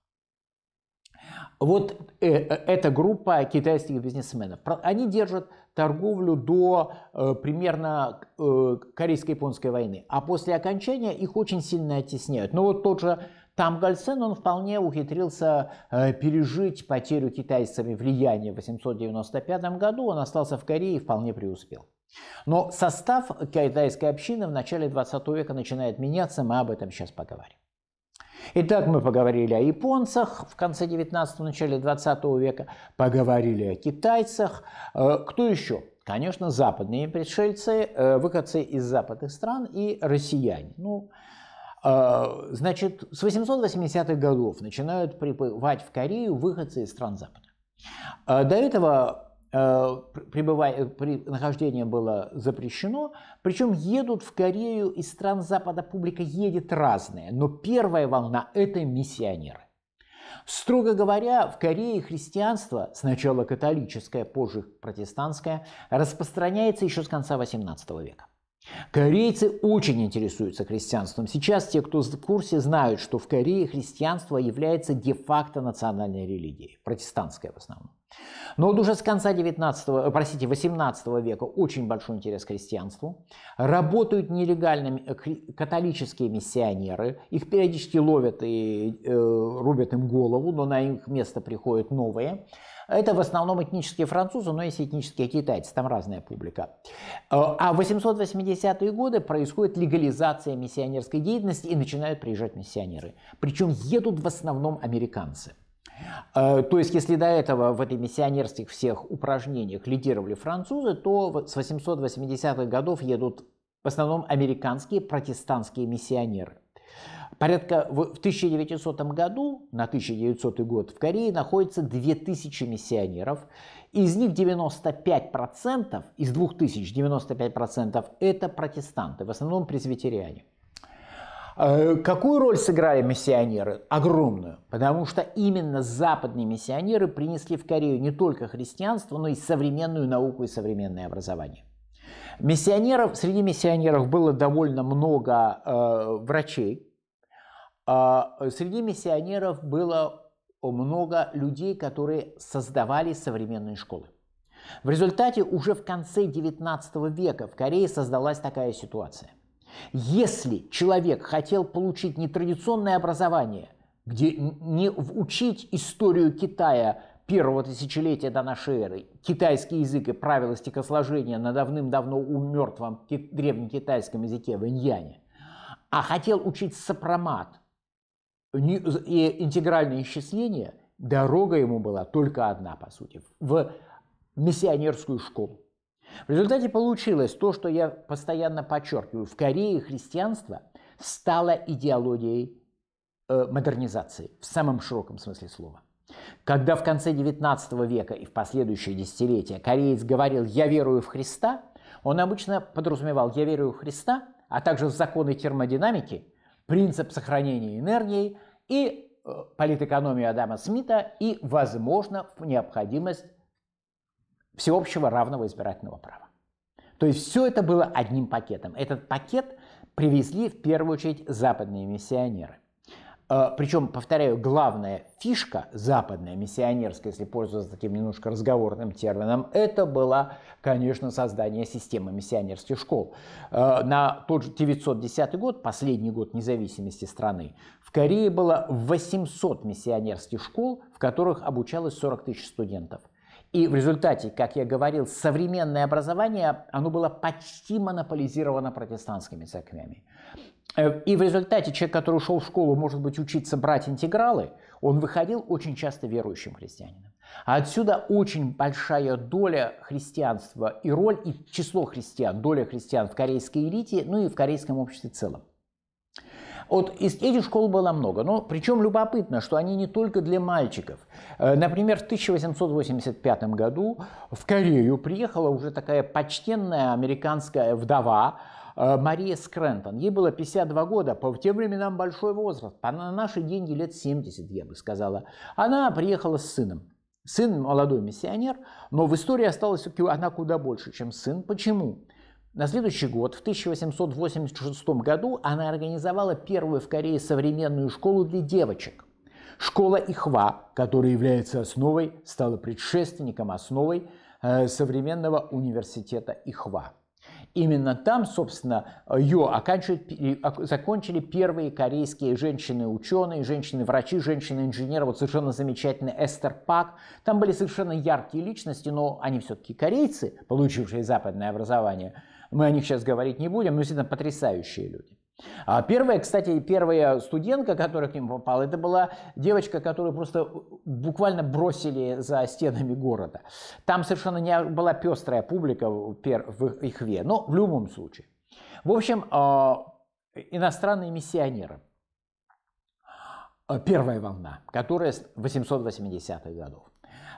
Вот э, эта группа китайских бизнесменов, они держат торговлю до э, примерно э, Корейско-японской войны. А после окончания их очень сильно оттесняют. Но вот тот же там Гальсен, он вполне ухитрился э, пережить потерю китайцами влияния в 895 году. Он остался в Корее и вполне преуспел. Но состав китайской общины в начале 20 века начинает меняться, мы об этом сейчас поговорим. Итак, мы поговорили о японцах в конце 19-го, начале 20 века, поговорили о китайцах. Э, кто еще? Конечно, западные пришельцы, э, выходцы из западных стран и россияне. Ну, э, значит, с 880-х годов начинают прибывать в Корею выходцы из стран Запада. До этого Э, пребывание, э, при, нахождение было запрещено. Причем едут в Корею из стран Запада, публика едет разная. Но первая волна – это миссионеры. Строго говоря, в Корее христианство, сначала католическое, позже протестантское, распространяется еще с конца XVIII века. Корейцы очень интересуются христианством. Сейчас те, кто в курсе, знают, что в Корее христианство является де-факто национальной религией, протестантское в основном. Но вот уже с конца 19, э, простите, 18 века очень большой интерес к христианству. Работают нелегальными э, католические миссионеры. Их периодически ловят и э, рубят им голову, но на их место приходят новые. Это в основном этнические французы, но есть этнические китайцы, там разная публика. Э, а в 880-е годы происходит легализация миссионерской деятельности и начинают приезжать миссионеры. Причем едут в основном американцы. Э, то есть, если до этого в этой миссионерских всех упражнениях лидировали французы, то с 880-х годов едут в основном американские протестантские миссионеры. Порядка в 1900 году, на 1900 год, в Корее находится 2000 миссионеров. Из них 95%, из 2000, 95% это протестанты, в основном пресвитериане. Э, какую роль сыграли миссионеры? Огромную. Потому что именно западные миссионеры принесли в Корею не только христианство, но и современную науку и современное образование. Миссионеров, среди миссионеров было довольно много э, врачей, а, э, среди миссионеров было много людей, которые создавали современные школы. В результате уже в конце XIX века в Корее создалась такая ситуация. Если человек хотел получить нетрадиционное образование, где не учить историю Китая первого тысячелетия до нашей эры, китайский язык и правила стихосложения на давным-давно умертвом древнекитайском языке в иньяне, а хотел учить сопромат – и интегральное исчисление, дорога ему была только одна, по сути, в миссионерскую школу. В результате получилось то, что я постоянно подчеркиваю. В Корее христианство стало идеологией э, модернизации в самом широком смысле слова. Когда в конце XIX века и в последующие десятилетия кореец говорил «я верую в Христа», он обычно подразумевал «я верую в Христа», а также в законы термодинамики, принцип сохранения энергии, и э, политэкономию Адама Смита, и, возможно, необходимость всеобщего равного избирательного права. То есть все это было одним пакетом. Этот пакет привезли в первую очередь западные миссионеры. А, Причем, повторяю, главная фишка западная, миссионерская, если пользоваться таким немножко разговорным термином, это было, конечно, создание системы миссионерских школ. А, на тот же 910 год, последний год независимости страны, в Корее было 800 миссионерских школ, в которых обучалось 40 тысяч студентов. И в результате, как я говорил, современное образование, оно было почти монополизировано протестантскими церквями. Э, и в результате человек, который ушел в школу, может быть, учиться брать интегралы, он выходил очень часто верующим христианином. А отсюда очень большая доля христианства и роль, и число христиан, доля христиан в корейской элите, ну и в корейском обществе в целом. Вот из этих школ было много, но причем любопытно, что они не только для мальчиков. Э, например, в 1885 году в Корею приехала уже такая почтенная американская вдова, Э, Мария Скрентон. Ей было 52 года, по тем временам большой возраст. На наши деньги лет 70, я бы сказала. Она приехала с сыном. Сын молодой миссионер, но в истории осталась она куда больше, чем сын. Почему? На следующий год, в 1886 году, она организовала первую в Корее современную школу для девочек. Школа Ихва, которая является основой, стала предшественником основой э, современного университета Ихва. Именно там, собственно, ее закончили первые корейские женщины-ученые, женщины-врачи, женщины-инженеры. Вот совершенно замечательный Эстер Пак. Там были совершенно яркие личности, но они все-таки корейцы, получившие западное образование. Мы о них сейчас говорить не будем, но действительно потрясающие люди. А первая, кстати, первая студентка, которая к ним попала, это была девочка, которую просто буквально бросили за стенами города. Там совершенно не была пестрая публика в их ве, но в любом случае. В общем, а, иностранные миссионеры. Первая волна, которая с 880-х годов.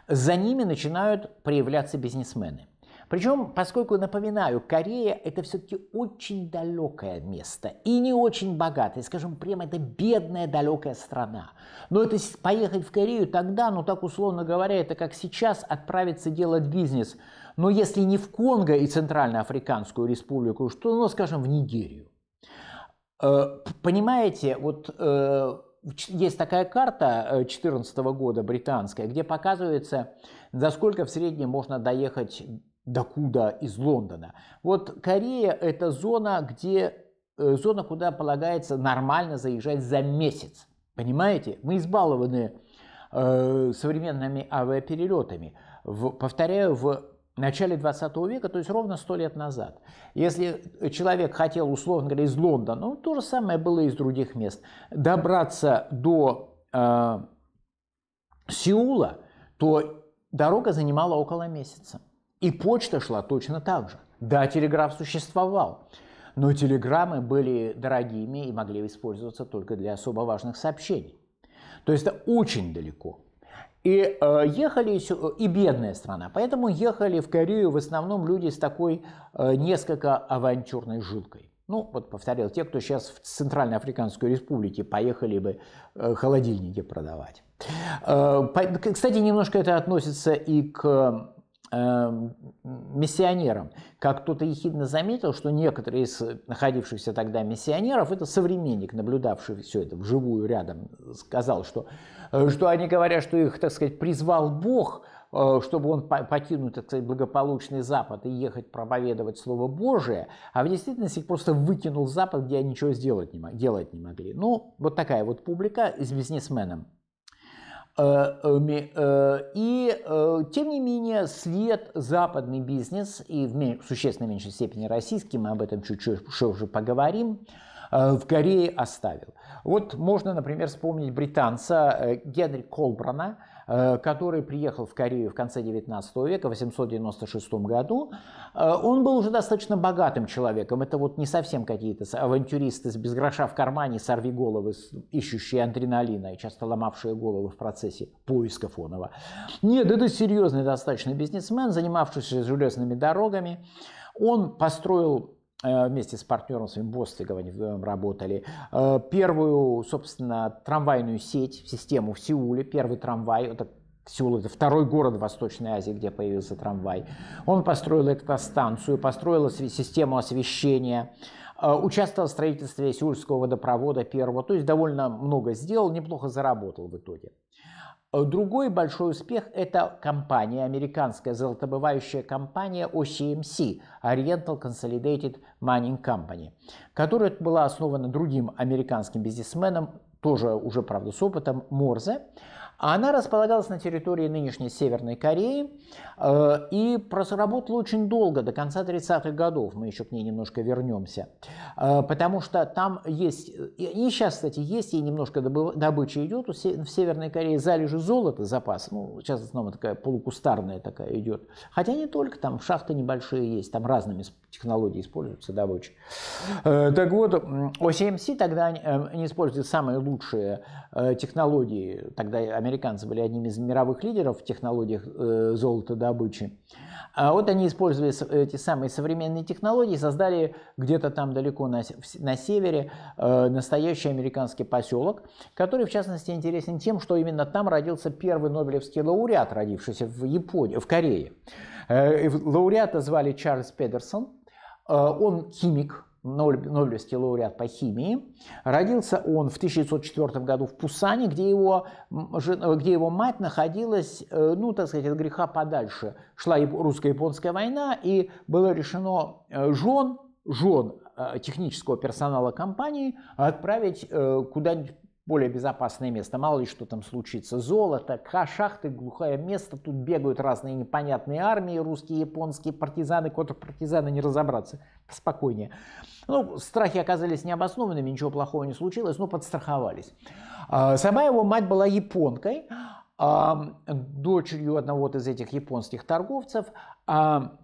За ними начинают проявляться бизнесмены – причем, поскольку, напоминаю, Корея – это все-таки очень далекое место и не очень богатое, скажем, прямо это бедная далекая страна. Но это поехать в Корею тогда, ну так условно говоря, это как сейчас отправиться делать бизнес, но если не в Конго и Центральноафриканскую республику, что, ну, скажем, в Нигерию. Э, понимаете, вот э, есть такая карта 2014 э, года британская, где показывается, за сколько в среднем можно доехать докуда из Лондона. Вот Корея – это зона, где, э, зона, куда полагается нормально заезжать за месяц. Понимаете? Мы избалованы э, современными авиаперелетами. В, повторяю, в начале 20 века, то есть ровно 100 лет назад. Если человек хотел, условно говоря, из Лондона, ну, то же самое было и из других мест, добраться до э, Сеула, то дорога занимала около месяца. И почта шла точно так же. Да, телеграф существовал, но телеграммы были дорогими и могли использоваться только для особо важных сообщений. То есть это очень далеко. И э, ехали, э, и бедная страна, поэтому ехали в Корею в основном люди с такой э, несколько авантюрной жилкой. Ну, вот повторил, те, кто сейчас в Центральноафриканскую республике поехали бы э, холодильники продавать. Э, кстати, немножко это относится и к Эм, миссионерам. Как кто-то ехидно заметил, что некоторые из находившихся тогда миссионеров, это современник, наблюдавший все это вживую рядом, сказал, что, э, что они говорят, что их, так сказать, призвал Бог, э, чтобы он покинул, так сказать, благополучный Запад и ехать проповедовать Слово Божие, а в действительности их просто выкинул Запад, где они ничего сделать не, делать не могли. Ну, вот такая вот публика с бизнесменом. Э, э, э, и, тем не менее, след западный бизнес, и в существенно меньшей степени российский, мы об этом чуть-чуть уже поговорим, в Корее оставил. Вот можно, например, вспомнить британца Генри Колбрана, Э, который приехал в Корею в конце 19 века, в 896 году, э, он был уже достаточно богатым человеком. Это вот не совсем какие-то авантюристы с без гроша в кармане, сорви головы, ищущие адреналина и часто ломавшие головы в процессе поиска фонова. Нет, это серьезный достаточно бизнесмен, занимавшийся железными дорогами. Он построил Э, вместе с партнером своим Бостигом они вдвоем работали, э, первую, собственно, трамвайную сеть, систему в Сеуле, первый трамвай, это Сеул это второй город Восточной Азии, где появился трамвай. Он построил электростанцию, построил систему освещения, э, участвовал в строительстве Сеульского водопровода первого, то есть довольно много сделал, неплохо заработал в итоге. Э, другой большой успех – это компания, американская золотобывающая компания OCMC, Oriental Consolidated Mining Company, которая была основана другим американским бизнесменом, тоже уже, правда, с опытом, Морзе. А она располагалась на территории нынешней Северной Кореи э, и проработала очень долго, до конца 30-х годов. Мы еще к ней немножко вернемся. Э, потому что там есть, и сейчас, кстати, есть, и немножко добыча идет в Северной Корее, залежи золота, запас. Ну, сейчас в основном такая полукустарная такая идет. Хотя не только, там шахты небольшие есть, там разными технологиями используются добыча. Э, так вот, OCMC эм тогда не использует самые лучшие технологии, тогда американцы были одними из мировых лидеров в технологиях э, золотодобычи. А вот они, использовали эти самые современные технологии, создали где-то там далеко на, на севере э, настоящий американский поселок, который, в частности, интересен тем, что именно там родился первый Нобелевский лауреат, родившийся в Японии, в Корее. Э, лауреата звали Чарльз Педерсон. Он химик, Нобелевский лауреат по химии. Родился он в 1904 году в Пусане, где его, где его мать находилась, э, ну, так сказать, от греха подальше. Шла русско-японская война, и было решено э, жен, жен э, технического персонала компании отправить куда-нибудь более безопасное место. Мало ли что там случится. Золото, шахты, глухое место. Тут бегают разные непонятные армии, русские, японские, партизаны, контрпартизаны, не разобраться спокойнее. Ну, страхи оказались необоснованными, ничего плохого не случилось, но подстраховались. А, сама его мать была японкой, а, дочерью одного из этих японских торговцев. А,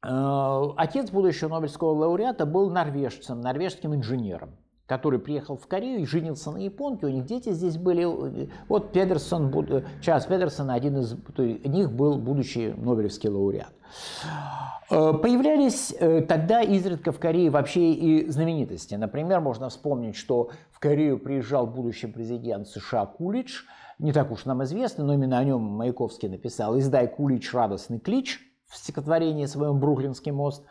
отец будущего Нобелевского лауреата был норвежцем, норвежским инженером который приехал в Корею и женился на японке, у них дети здесь были. Вот Педерсон, Чарльз Педерсон, один из них был будущий Нобелевский лауреат. Э, появлялись э, тогда изредка в Корее вообще и знаменитости. Например, можно вспомнить, что в Корею приезжал будущий президент США Кулич, не так уж нам известный, но именно о нем Маяковский написал «Издай Кулич радостный клич» в стихотворении своем «Бруклинский мост».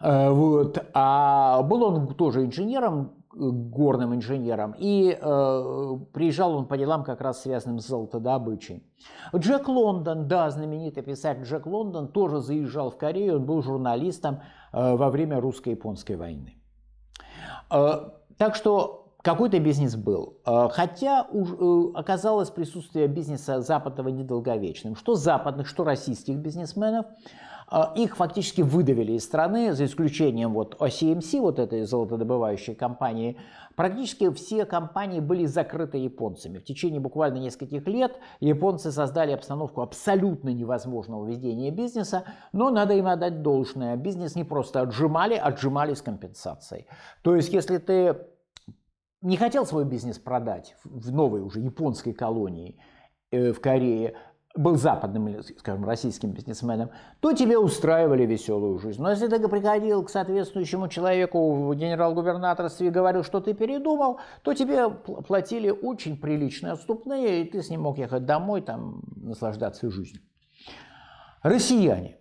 Э, вот. А был он тоже инженером, горным инженером. И э, приезжал он по делам, как раз связанным с золотодобычей. Джек Лондон, да, знаменитый писатель Джек Лондон, тоже заезжал в Корею. Он был журналистом э, во время русско-японской войны. Э, так что какой-то бизнес был. Э, хотя уж, э, оказалось присутствие бизнеса западного недолговечным. Что западных, что российских бизнесменов – а, их фактически выдавили из страны, за исключением вот OCMC, эм вот этой золотодобывающей компании. Практически все компании были закрыты японцами. В течение буквально нескольких лет японцы создали обстановку абсолютно невозможного ведения бизнеса, но надо им отдать должное. Бизнес не просто отжимали, отжимали с компенсацией. То есть, если ты не хотел свой бизнес продать в новой уже японской колонии э, в Корее, был западным или, скажем, российским бизнесменом, то тебе устраивали веселую жизнь. Но если ты приходил к соответствующему человеку, генерал-губернаторстве, и говорил, что ты передумал, то тебе платили очень приличные отступные, и ты с ним мог ехать домой, там, наслаждаться жизнью. Россияне.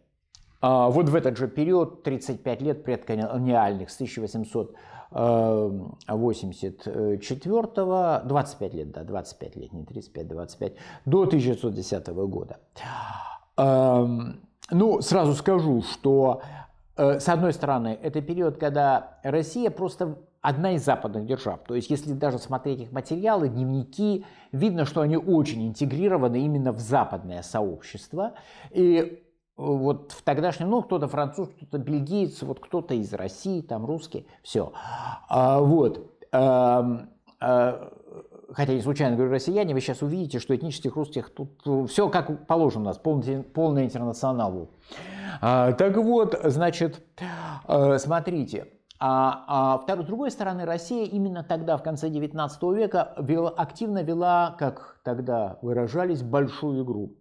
А, вот в этот же период, 35 лет предколониальных, с 1800 84 эм, 25 лет, да, 25 лет, не 35, 25, до 1910 года. Эм, ну, сразу скажу, что э, с одной стороны, это период, когда Россия просто одна из западных держав. То есть, если даже смотреть их материалы, дневники, видно, что они очень интегрированы именно в западное сообщество. И вот в тогдашнем, ну, кто-то француз, кто-то бельгиец, вот кто-то из России, там русский, все. А, вот. А, а, хотя не случайно говорю россияне, вы сейчас увидите, что этнических русских тут ну, все как положено у нас, полный, полный интернационал был. А, так вот, значит, э, смотрите, а, а с другой стороны, Россия именно тогда, в конце 19 века, вела, активно вела, как тогда выражались, большую игру.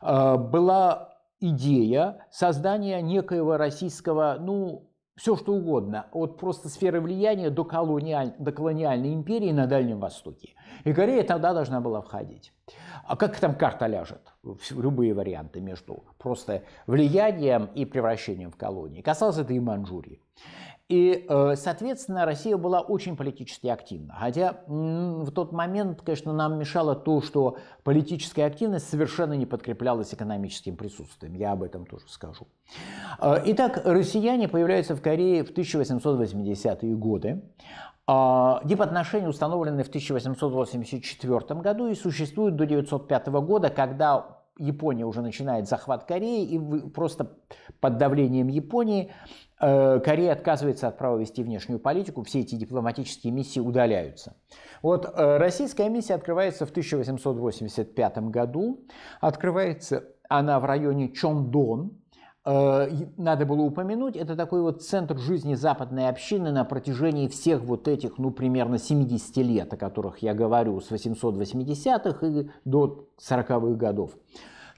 А, была идея создания некоего российского, ну, все что угодно, от просто сферы влияния до, колониаль... до колониальной империи на Дальнем Востоке. И Корея тогда должна была входить. А как там карта ляжет? Любые варианты между просто влиянием и превращением в колонии. Касалось это и Манчжурии. И, э, соответственно, Россия была очень политически активна. Хотя в тот момент, конечно, нам мешало то, что политическая активность совершенно не подкреплялась экономическим присутствием. Я об этом тоже скажу. Э, итак, россияне появляются в Корее в 1880-е годы. Дипотношения э, установлены в 1884 году и существуют до 1905 года, когда Япония уже начинает захват Кореи, и просто под давлением Японии Э, Корея отказывается от права вести внешнюю политику, все эти дипломатические миссии удаляются. Вот э, российская миссия открывается в 1885 году, открывается она в районе Чондон, э, надо было упомянуть, это такой вот центр жизни западной общины на протяжении всех вот этих, ну, примерно 70 лет, о которых я говорю, с 880-х и до 40-х годов.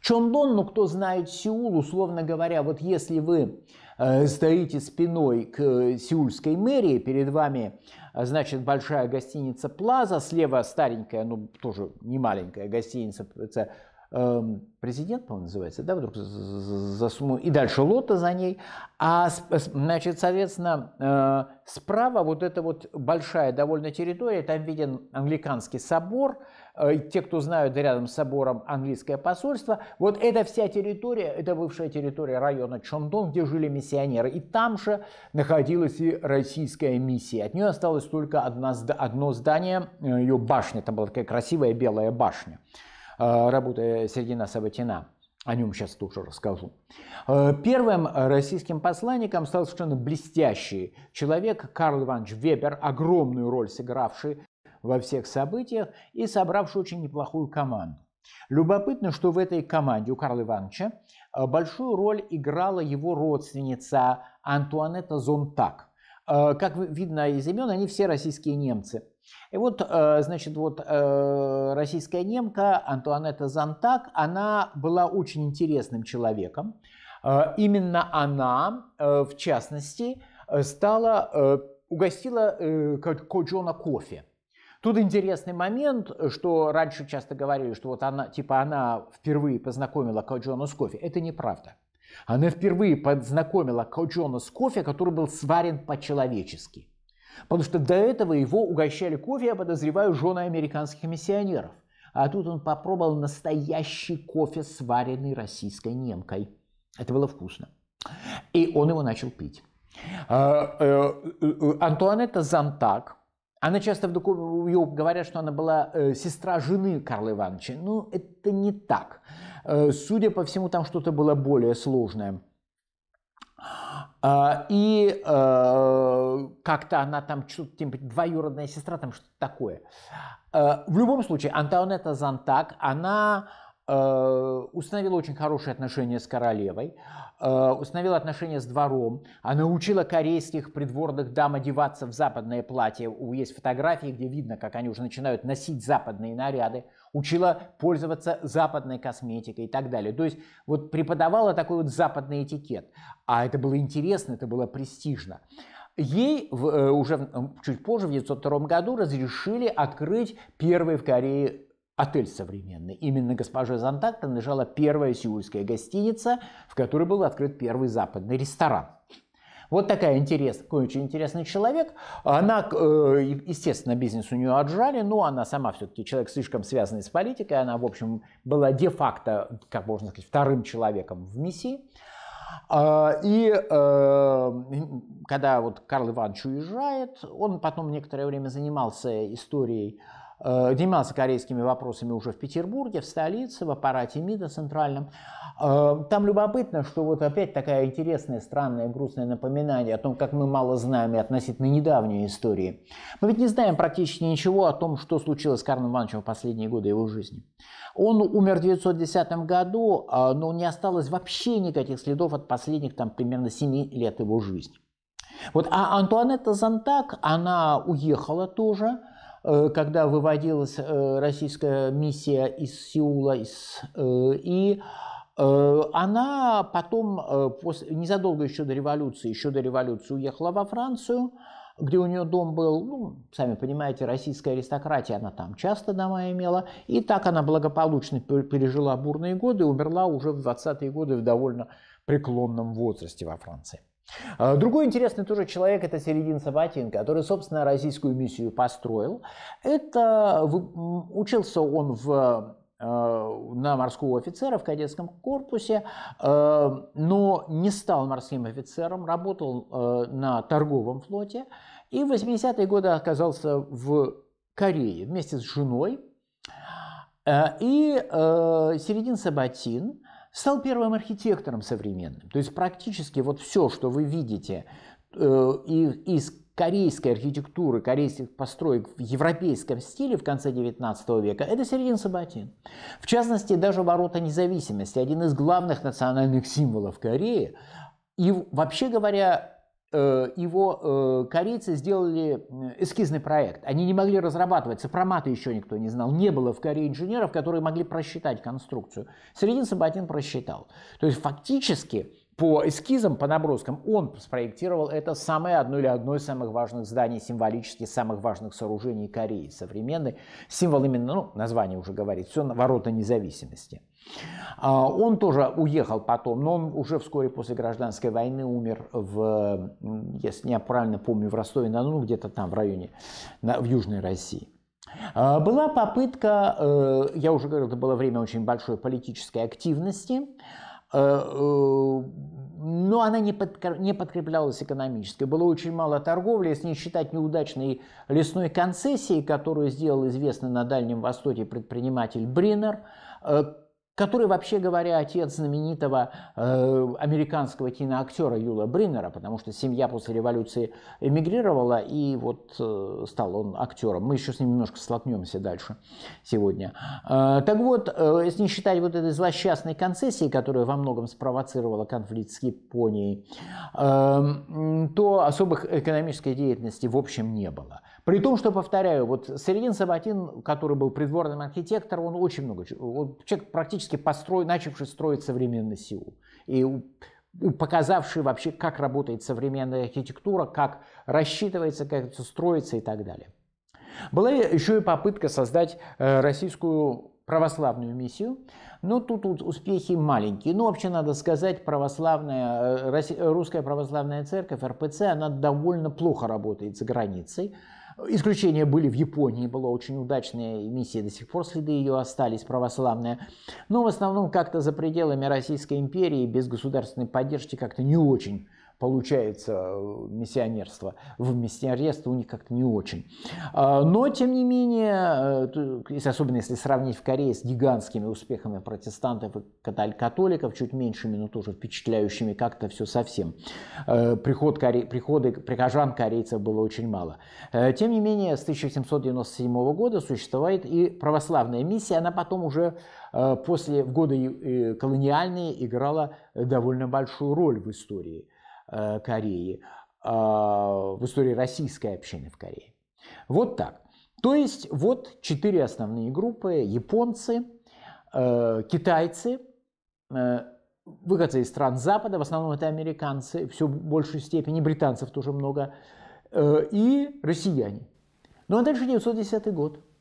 Чондон, ну, кто знает Сеул, условно говоря, вот если вы Э, стоите спиной к сеульской мэрии, перед вами, э, значит, большая гостиница Плаза, слева старенькая, ну, тоже не маленькая гостиница, это эм, президент, по-моему, называется, да, вдруг засунул, и дальше лота за ней, а, э, значит, соответственно, справа вот эта вот большая довольно территория, там виден англиканский собор, Э, те, кто знают, рядом с собором английское посольство. Вот эта вся территория, это бывшая территория района Чондон, где жили миссионеры. И там же находилась и российская миссия. От нее осталось только одно, одно здание, э, ее башня, там была такая красивая белая башня, э, работа Сергея Саватина, О нем сейчас тоже расскажу. Первым российским посланником стал совершенно блестящий человек Карл Иванович Вебер, огромную роль сыгравший во всех событиях и собравший очень неплохую команду. Любопытно, что в этой команде у Карла Ивановича э, большую роль играла его родственница Антуанетта Зонтак. Э, как видно из имен, они все российские немцы. И вот, э, значит, вот российская немка Антуанетта Зонтак, она была очень интересным человеком. Именно она, в частности, стала, угостила Коджона кофе. Тут интересный момент, что раньше часто говорили, что вот она, типа она впервые познакомила Коджона с кофе. Это неправда. Она впервые познакомила Коджона с кофе, который был сварен по-человечески. Потому что до этого его угощали кофе, я подозреваю, жены американских миссионеров. А тут он попробовал настоящий кофе, сваренный российской немкой. Это было вкусно. И он его начал пить. А, э, э, э, Антуанетта Зантак – она часто в доку... ее говорят, что она была э, сестра жены Карла Ивановича. Ну, это не так. Э, судя по всему, там что-то было более сложное. Э, и э, как-то она там что-то типа двоюродная сестра, там что-то такое. Э, в любом случае, Антонета Зантак, она Э, установила очень хорошие отношения с королевой, э, установила отношения с двором, она учила корейских придворных дам одеваться в западное платье, есть фотографии, где видно, как они уже начинают носить западные наряды, учила пользоваться западной косметикой и так далее. То есть вот преподавала такой вот западный этикет, а это было интересно, это было престижно. Ей в, э, уже чуть позже, в 1902 году, разрешили открыть первый в Корее отель современный. Именно госпожа Зонтак нажала первая сеульская гостиница, в которой был открыт первый западный ресторан. Вот такая интересная, такой очень интересный человек. Она, э, естественно, бизнес у нее отжали, но она сама все-таки человек слишком связанный с политикой. Она, в общем, была де-факто, как можно сказать, вторым человеком в миссии. А, и э, когда вот Карл Иванович уезжает, он потом некоторое время занимался историей Э, занимался корейскими вопросами уже в Петербурге, в столице, в аппарате МИДа центральном. Э, там любопытно, что вот опять такая интересная, странная, грустное напоминание о том, как мы мало знаем и относительно недавней истории. Мы ведь не знаем практически ничего о том, что случилось с Карлом Ивановичем в последние годы его жизни. Он умер в 1910 году, э, но не осталось вообще никаких следов от последних там примерно 7 лет его жизни. Вот, а Антуанетта Зантак, она уехала тоже, Э, когда выводилась э, российская миссия из Сеула, из, э, и она потом, незадолго еще до революции, еще до революции уехала во Францию, где у нее дом был, ну, сами понимаете, российская аристократия, она там часто дома имела, и так она благополучно пережила бурные годы и умерла уже в 20-е годы в довольно преклонном возрасте во Франции. А, другой интересный тоже человек – это Середин Саватин, который, собственно, российскую миссию построил. Это учился он в а, на морского офицера в кадетском корпусе, а, но не стал морским офицером, работал на торговом флоте и в 80-е годы оказался в Корее вместе с женой. И Середин Сабатин – стал первым архитектором современным. То есть практически вот все, что вы видите э, из корейской архитектуры, корейских построек в европейском стиле в конце XIX века, это Сергей Сабатин. В частности, даже ворота независимости, один из главных национальных символов Кореи, и вообще говоря, Э, его э, корейцы сделали э, эскизный проект. Они не могли разрабатывать, цифроматы еще никто не знал. Не было в Корее инженеров, которые могли просчитать конструкцию. Средин Сабатин просчитал. То есть фактически по эскизам, по наброскам, он спроектировал это самое одно или одно из самых важных зданий, символически самых важных сооружений Кореи современной. Символ именно, ну, название уже говорит, все на ворота независимости. А, он тоже уехал потом, но он уже вскоре после гражданской войны умер, в, если я правильно помню, в Ростове-на-Дону, где-то там в районе, в Южной России. А, была попытка, э, я уже говорил, это было время очень большой политической активности, э, э, но она не, не подкреплялась экономически. Было очень мало торговли, если не считать неудачной лесной концессии, которую сделал известный на Дальнем Востоке предприниматель Бринер, который, вообще говоря, отец знаменитого э, американского киноактера Юла Бриннера, потому что семья после революции эмигрировала, и вот э, стал он актером. Мы еще с ним немножко слотнемся дальше сегодня. Э, так вот, э, если не считать вот этой злосчастной концессии, которая во многом спровоцировала конфликт с Японией, э, то особых экономической деятельности в общем не было – при том, что, повторяю, вот Сергин Сабатин, который был придворным архитектором, он очень много... Он человек, практически построил, начавший строить современный силу И показавший вообще, как работает современная архитектура, как рассчитывается, как это строится и так далее. Была еще и попытка создать э, российскую православную миссию, но ну, тут, тут успехи маленькие. Ну, вообще, надо сказать, православная, э, русская православная церковь, РПЦ, она довольно плохо работает за границей. Исключения были в Японии, была очень удачная миссия, до сих пор следы ее остались, православная. Но в основном как-то за пределами Российской империи без государственной поддержки как-то не очень получается э, миссионерство. В миссионерство у них как-то не очень. А, но, тем не менее, э, особенно если сравнить в Корее с гигантскими успехами протестантов и католиков, чуть меньшими, но тоже впечатляющими как-то все совсем. Э, приход коре... Приходы прихожан корейцев было очень мало. Тем не менее, с 1797 года существует и православная миссия. Она потом уже после, в годы колониальные играла довольно большую роль в истории Э, Кореи, э, в истории российской общины в Корее. Вот так. То есть вот четыре основные группы. Японцы, э, китайцы, выходцы из стран Запада, в основном это американцы, все в большей степени, британцев тоже много, и россияне. Ну а дальше 910 год.